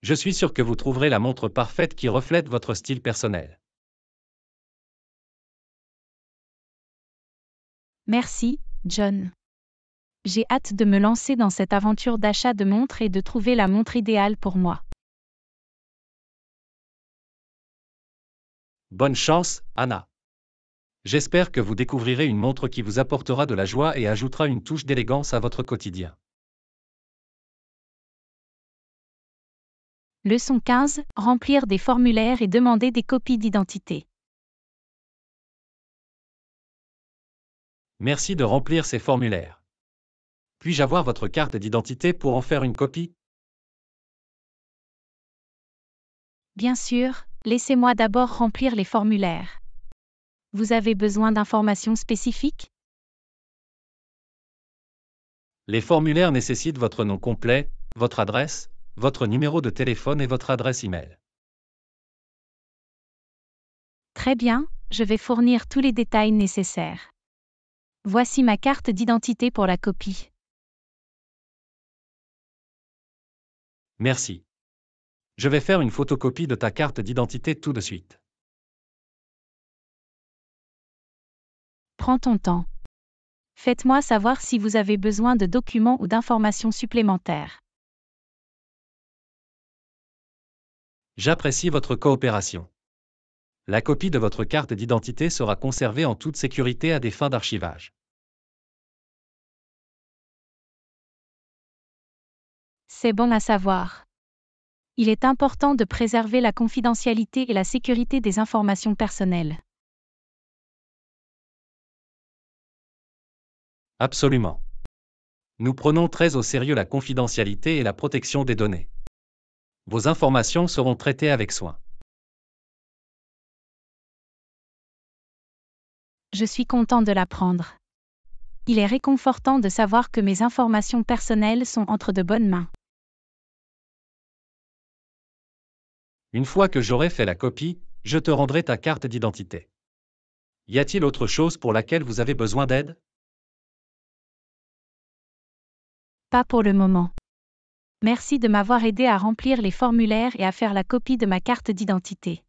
B: Je suis sûr que vous trouverez la montre parfaite qui reflète votre style personnel.
A: Merci, John. J'ai hâte de me lancer dans cette aventure d'achat de montres et de trouver la montre idéale pour moi.
B: Bonne chance, Anna. J'espère que vous découvrirez une montre qui vous apportera de la joie et ajoutera une touche d'élégance à votre quotidien.
A: Leçon 15. Remplir des formulaires et demander des copies d'identité.
B: Merci de remplir ces formulaires. Puis-je avoir votre carte d'identité pour en faire une copie
A: Bien sûr, laissez-moi d'abord remplir les formulaires. Vous avez besoin d'informations spécifiques
B: Les formulaires nécessitent votre nom complet, votre adresse, votre numéro de téléphone et votre adresse e-mail.
A: Très bien, je vais fournir tous les détails nécessaires. Voici ma carte d'identité pour la copie.
B: Merci. Je vais faire une photocopie de ta carte d'identité tout de suite.
A: Prends ton temps. Faites-moi savoir si vous avez besoin de documents ou d'informations supplémentaires.
B: J'apprécie votre coopération. La copie de votre carte d'identité sera conservée en toute sécurité à des fins d'archivage.
A: C'est bon à savoir. Il est important de préserver la confidentialité et la sécurité des informations personnelles.
B: Absolument. Nous prenons très au sérieux la confidentialité et la protection des données. Vos informations seront traitées avec soin.
A: Je suis content de l'apprendre. Il est réconfortant de savoir que mes informations personnelles sont entre de bonnes mains.
B: Une fois que j'aurai fait la copie, je te rendrai ta carte d'identité. Y a-t-il autre chose pour laquelle vous avez besoin d'aide
A: Pas pour le moment. Merci de m'avoir aidé à remplir les formulaires et à faire la copie de ma carte d'identité.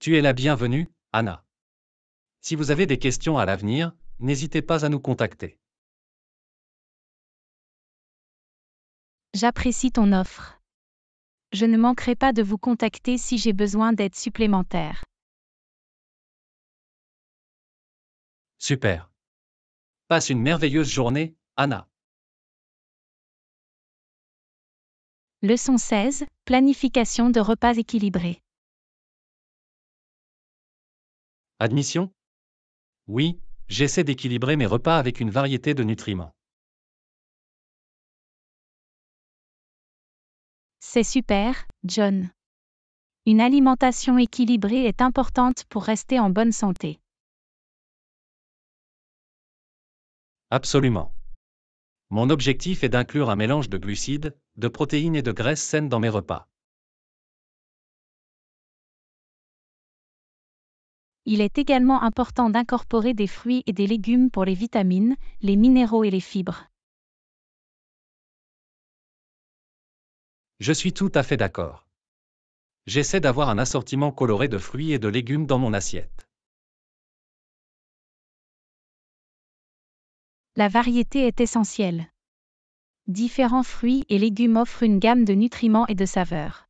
B: Tu es la bienvenue, Anna. Si vous avez des questions à l'avenir, n'hésitez pas à nous contacter.
A: J'apprécie ton offre. Je ne manquerai pas de vous contacter si j'ai besoin d'aide supplémentaire.
B: Super. Passe une merveilleuse journée, Anna.
A: Leçon 16. Planification de repas équilibrés.
B: Admission Oui, j'essaie d'équilibrer mes repas avec une variété de nutriments.
A: C'est super, John. Une alimentation équilibrée est importante pour rester en bonne santé.
B: Absolument. Mon objectif est d'inclure un mélange de glucides, de protéines et de graisses saines dans mes repas.
A: Il est également important d'incorporer des fruits et des légumes pour les vitamines, les minéraux et les fibres.
B: Je suis tout à fait d'accord. J'essaie d'avoir un assortiment coloré de fruits et de légumes dans mon assiette.
A: La variété est essentielle. Différents fruits et légumes offrent une gamme de nutriments et de saveurs.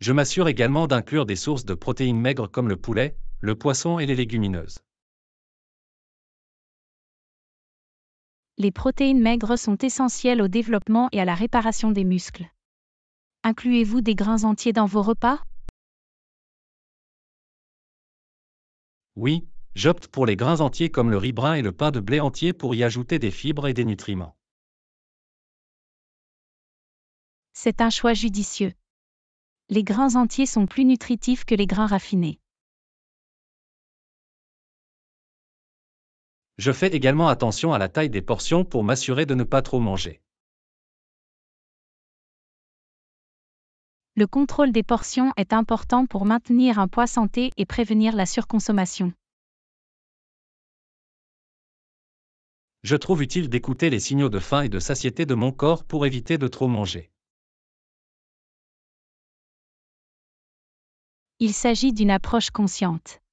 B: Je m'assure également d'inclure des sources de protéines maigres comme le poulet, le poisson et les légumineuses.
A: les protéines maigres sont essentielles au développement et à la réparation des muscles. Incluez-vous des grains entiers dans vos repas
B: Oui, j'opte pour les grains entiers comme le riz brun et le pain de blé entier pour y ajouter des fibres et des nutriments.
A: C'est un choix judicieux. Les grains entiers sont plus nutritifs que les grains raffinés.
B: Je fais également attention à la taille des portions pour m'assurer de ne pas trop manger.
A: Le contrôle des portions est important pour maintenir un poids santé et prévenir la surconsommation.
B: Je trouve utile d'écouter les signaux de faim et de satiété de mon corps pour éviter de trop manger.
A: Il s'agit d'une approche consciente.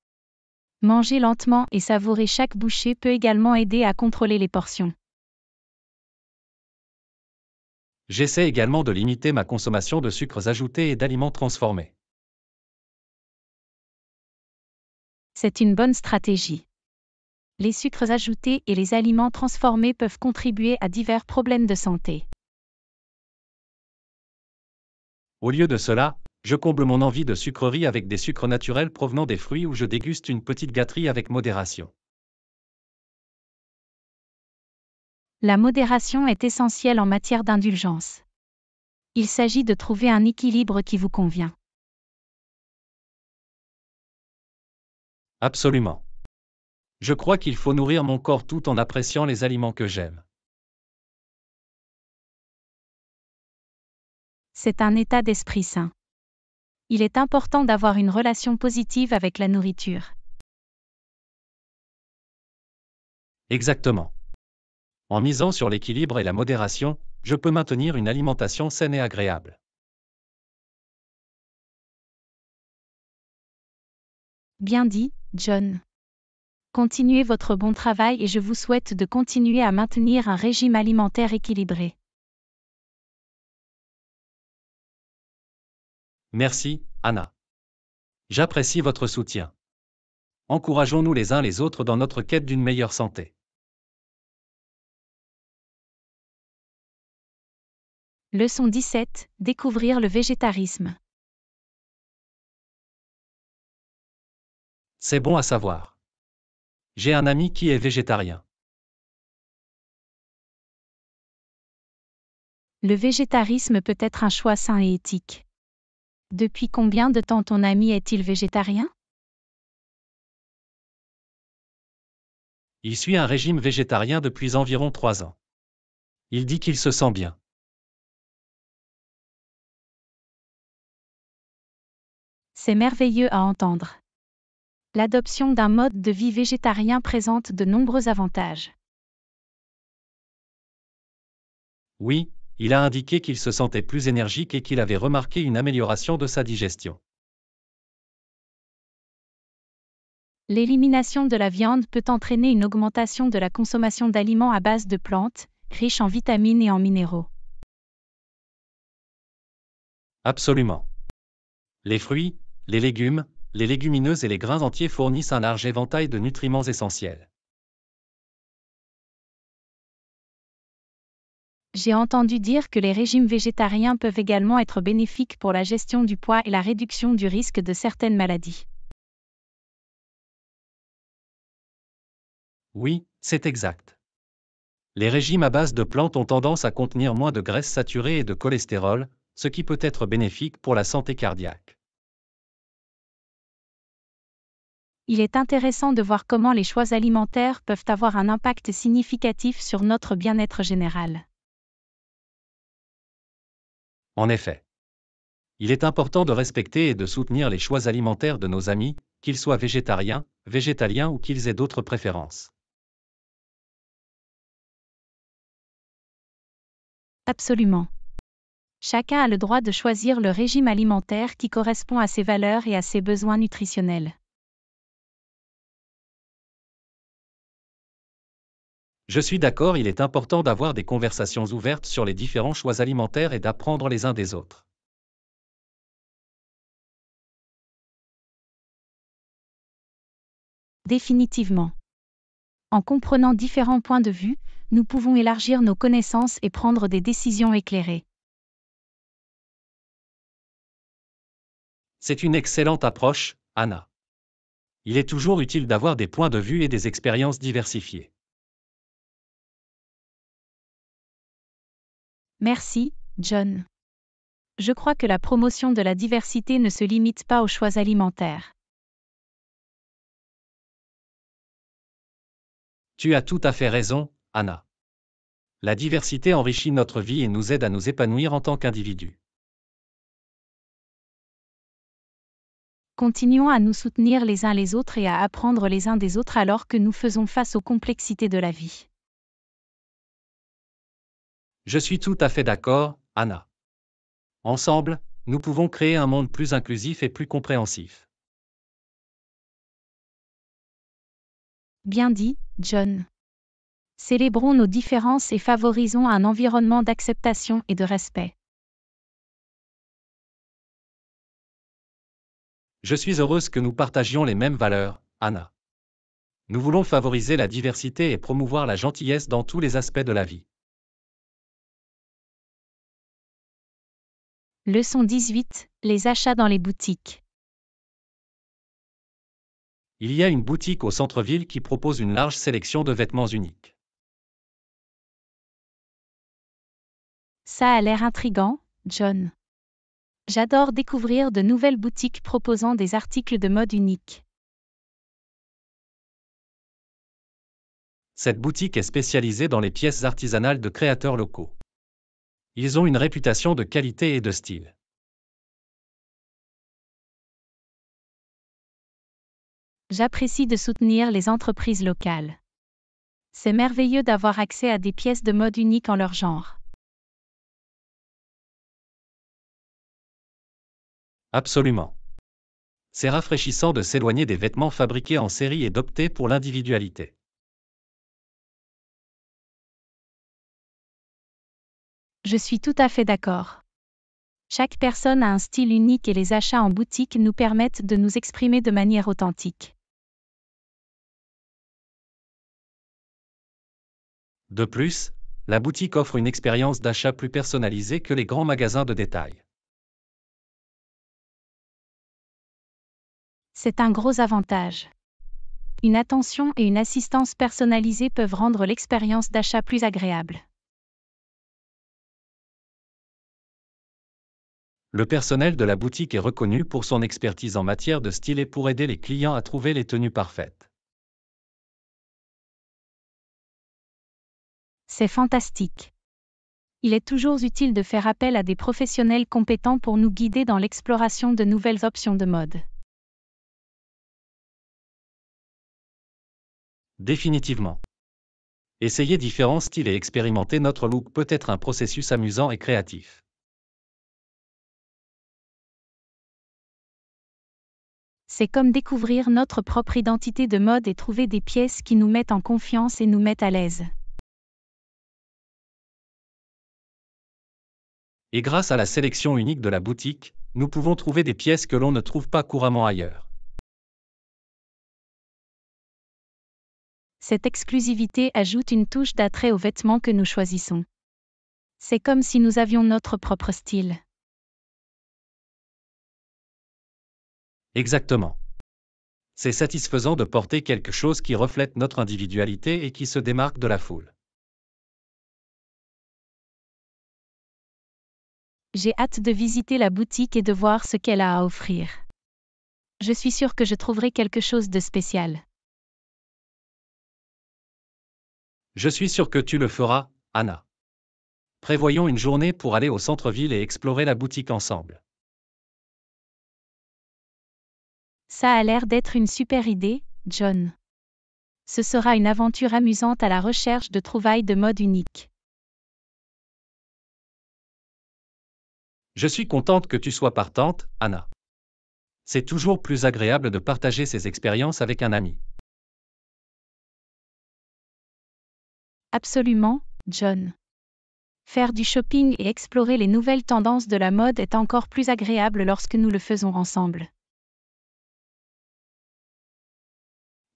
A: Manger lentement et savourer chaque bouchée peut également aider à contrôler les portions.
B: J'essaie également de limiter ma consommation de sucres ajoutés et d'aliments transformés.
A: C'est une bonne stratégie. Les sucres ajoutés et les aliments transformés peuvent contribuer à divers problèmes de santé.
B: Au lieu de cela, je comble mon envie de sucrerie avec des sucres naturels provenant des fruits ou je déguste une petite gâterie avec modération.
A: La modération est essentielle en matière d'indulgence. Il s'agit de trouver un équilibre qui vous convient.
B: Absolument. Je crois qu'il faut nourrir mon corps tout en appréciant les aliments que j'aime.
A: C'est un état d'esprit sain il est important d'avoir une relation positive avec la nourriture.
B: Exactement. En misant sur l'équilibre et la modération, je peux maintenir une alimentation saine et agréable.
A: Bien dit, John. Continuez votre bon travail et je vous souhaite de continuer à maintenir un régime alimentaire équilibré.
B: Merci, Anna. J'apprécie votre soutien. Encourageons-nous les uns les autres dans notre quête d'une meilleure santé.
A: Leçon 17. Découvrir le végétarisme.
B: C'est bon à savoir. J'ai un ami qui est végétarien.
A: Le végétarisme peut être un choix sain et éthique. Depuis combien de temps ton ami est-il végétarien
B: Il suit un régime végétarien depuis environ trois ans. Il dit qu'il se sent bien.
A: C'est merveilleux à entendre. L'adoption d'un mode de vie végétarien présente de nombreux avantages.
B: Oui, il a indiqué qu'il se sentait plus énergique et qu'il avait remarqué une amélioration de sa digestion.
A: L'élimination de la viande peut entraîner une augmentation de la consommation d'aliments à base de plantes, riches en vitamines et en minéraux.
B: Absolument. Les fruits, les légumes, les légumineuses et les grains entiers fournissent un large éventail de nutriments essentiels.
A: J'ai entendu dire que les régimes végétariens peuvent également être bénéfiques pour la gestion du poids et la réduction du risque de certaines maladies.
B: Oui, c'est exact. Les régimes à base de plantes ont tendance à contenir moins de graisses saturées et de cholestérol, ce qui peut être bénéfique pour la santé cardiaque.
A: Il est intéressant de voir comment les choix alimentaires peuvent avoir un impact significatif sur notre bien-être général.
B: En effet, il est important de respecter et de soutenir les choix alimentaires de nos amis, qu'ils soient végétariens, végétaliens ou qu'ils aient d'autres préférences.
A: Absolument. Chacun a le droit de choisir le régime alimentaire qui correspond à ses valeurs et à ses besoins nutritionnels.
B: Je suis d'accord, il est important d'avoir des conversations ouvertes sur les différents choix alimentaires et d'apprendre les uns des autres.
A: Définitivement. En comprenant différents points de vue, nous pouvons élargir nos connaissances et prendre des décisions éclairées.
B: C'est une excellente approche, Anna. Il est toujours utile d'avoir des points de vue et des expériences diversifiées.
A: Merci, John. Je crois que la promotion de la diversité ne se limite pas aux choix alimentaires.
B: Tu as tout à fait raison, Anna. La diversité enrichit notre vie et nous aide à nous épanouir en tant qu'individus.
A: Continuons à nous soutenir les uns les autres et à apprendre les uns des autres alors que nous faisons face aux complexités de la vie.
B: Je suis tout à fait d'accord, Anna. Ensemble, nous pouvons créer un monde plus inclusif et plus compréhensif.
A: Bien dit, John. Célébrons nos différences et favorisons un environnement d'acceptation et de respect.
B: Je suis heureuse que nous partagions les mêmes valeurs, Anna. Nous voulons favoriser la diversité et promouvoir la gentillesse dans tous les aspects de la vie. Leçon
A: 18. Les achats dans les boutiques.
B: Il y a une boutique au centre-ville qui propose une large sélection de vêtements uniques.
A: Ça a l'air intrigant, John. J'adore découvrir de nouvelles boutiques proposant des articles de mode uniques.
B: Cette boutique est spécialisée dans les pièces artisanales de créateurs locaux. Ils ont une réputation de qualité et de style.
A: J'apprécie de soutenir les entreprises locales. C'est merveilleux d'avoir accès à des pièces de mode uniques en leur genre.
B: Absolument. C'est rafraîchissant de s'éloigner des vêtements fabriqués en série et d'opter pour l'individualité.
A: Je suis tout à fait d'accord. Chaque personne a un style unique et les achats en boutique nous permettent de nous exprimer de manière authentique.
B: De plus, la boutique offre une expérience d'achat plus personnalisée que les grands magasins de détail.
A: C'est un gros avantage. Une attention et une assistance personnalisées peuvent rendre l'expérience d'achat plus agréable.
B: Le personnel de la boutique est reconnu pour son expertise en matière de style et pour aider les clients à trouver les tenues parfaites.
A: C'est fantastique. Il est toujours utile de faire appel à des professionnels compétents pour nous guider dans l'exploration de nouvelles options de mode.
B: Définitivement. Essayer différents styles et expérimenter notre look peut être un processus amusant et créatif.
A: c'est comme découvrir notre propre identité de mode et trouver des pièces qui nous mettent en confiance et nous mettent à l'aise.
B: Et grâce à la sélection unique de la boutique, nous pouvons trouver des pièces que l'on ne trouve pas couramment ailleurs.
A: Cette exclusivité ajoute une touche d'attrait aux vêtements que nous choisissons. C'est comme si nous avions notre propre style.
B: Exactement. C'est satisfaisant de porter quelque chose qui reflète notre individualité et qui se démarque de la foule.
A: J'ai hâte de visiter la boutique et de voir ce qu'elle a à offrir. Je suis sûre que je trouverai quelque chose de spécial.
B: Je suis sûr que tu le feras, Anna. Prévoyons une journée pour aller au centre-ville et explorer la boutique ensemble.
A: Ça a l'air d'être une super idée, John. Ce sera une aventure amusante à la recherche de trouvailles de mode
B: unique. Je suis contente que tu sois partante, Anna. C'est toujours plus agréable de partager ses expériences avec un ami.
A: Absolument, John. Faire du shopping et explorer les nouvelles tendances de la mode est encore plus agréable lorsque nous le faisons ensemble.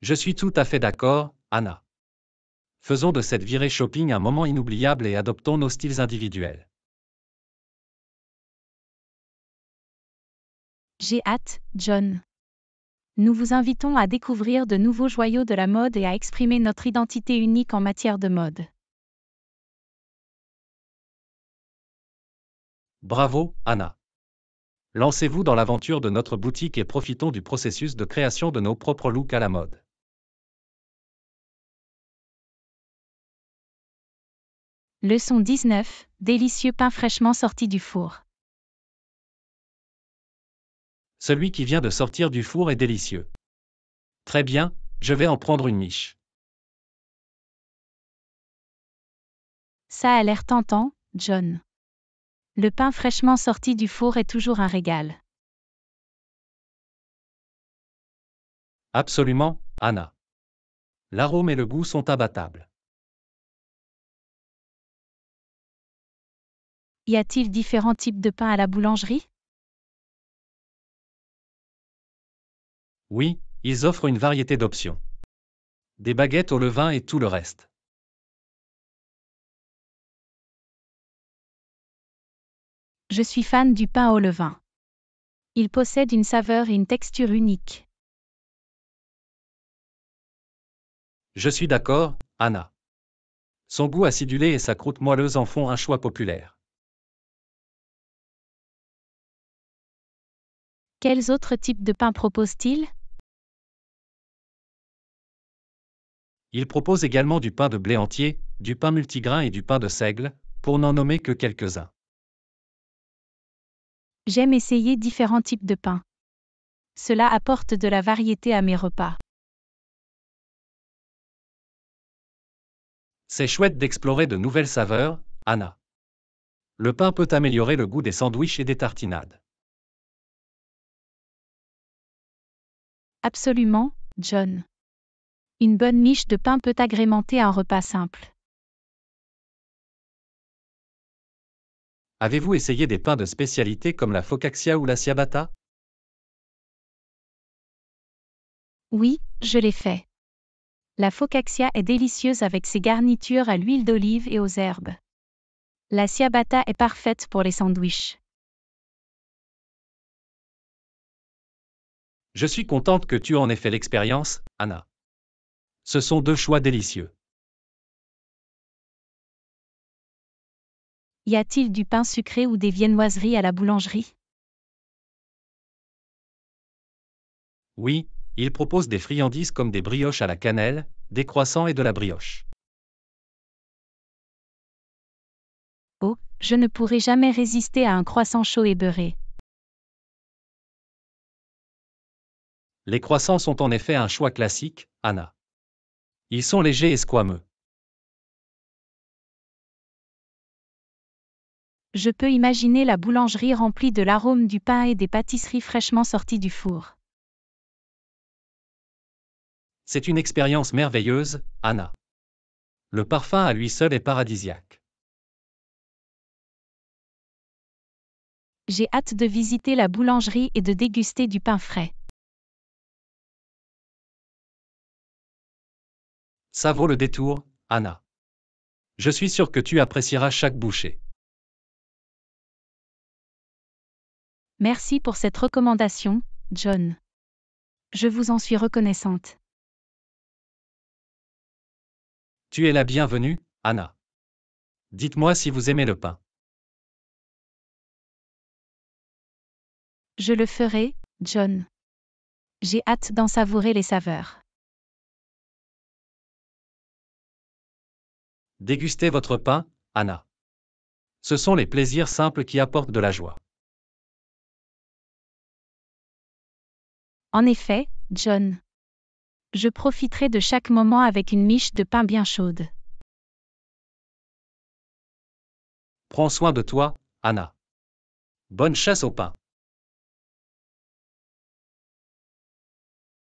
B: Je suis tout à fait d'accord, Anna. Faisons de cette virée shopping un moment inoubliable et adoptons nos styles individuels.
A: J'ai hâte, John. Nous vous invitons à découvrir de nouveaux joyaux de la mode et à exprimer notre identité unique en matière de mode.
B: Bravo, Anna. Lancez-vous dans l'aventure de notre boutique et profitons du processus de création de nos propres looks à la mode.
A: Leçon 19, délicieux pain fraîchement sorti du four.
B: Celui qui vient de sortir du four est délicieux. Très bien, je vais en prendre une miche.
A: Ça a l'air tentant, John. Le pain fraîchement sorti du four est toujours un régal.
B: Absolument, Anna. L'arôme et le goût sont abattables.
A: Y a-t-il différents types de pain à la boulangerie
B: Oui, ils offrent une variété d'options. Des baguettes au levain et tout le reste.
A: Je suis fan du pain au levain. Il possède une saveur et une texture uniques.
B: Je suis d'accord, Anna. Son goût acidulé et sa croûte moelleuse en font un choix populaire.
A: Quels autres types de propose-t-il?
B: Il propose également du pain de blé entier, du pain multigrain et du pain de seigle, pour n'en nommer que quelques-uns.
A: J'aime essayer différents types de pain. Cela apporte de la variété à mes repas.
B: C'est chouette d'explorer de nouvelles saveurs, Anna. Le pain peut améliorer le goût des sandwichs et des tartinades.
A: Absolument, John. Une bonne miche de pain peut agrémenter un repas simple.
B: Avez-vous essayé des pains de spécialité comme la focaccia ou la ciabatta Oui,
A: je l'ai fait. La focaccia est délicieuse avec ses garnitures à l'huile d'olive et aux herbes. La ciabatta est parfaite pour les sandwiches.
B: Je suis contente que tu en aies fait l'expérience, Anna. Ce sont deux choix délicieux.
A: Y a-t-il du pain sucré ou des viennoiseries à la boulangerie
B: Oui, ils proposent des friandises comme des brioches à la cannelle, des croissants et de la brioche.
A: Oh, je ne pourrai jamais résister à un croissant chaud et beurré.
B: Les croissants sont en effet un choix classique, Anna. Ils sont légers et squameux.
A: Je peux imaginer la boulangerie remplie de l'arôme du pain et des pâtisseries fraîchement sorties du four.
B: C'est une expérience merveilleuse, Anna. Le parfum à lui seul est paradisiaque. J'ai hâte de
A: visiter la boulangerie et de déguster du pain frais.
B: Ça vaut le détour, Anna. Je suis sûr que tu apprécieras chaque bouchée.
A: Merci pour cette recommandation, John. Je vous en suis reconnaissante.
B: Tu es la bienvenue, Anna. Dites-moi si vous aimez le pain.
A: Je le ferai, John. J'ai hâte d'en savourer les saveurs.
B: Dégustez votre pain, Anna. Ce sont les plaisirs simples qui apportent de la joie.
A: En effet, John. Je profiterai de chaque moment avec une miche de pain bien chaude.
B: Prends soin de toi, Anna. Bonne chasse au pain.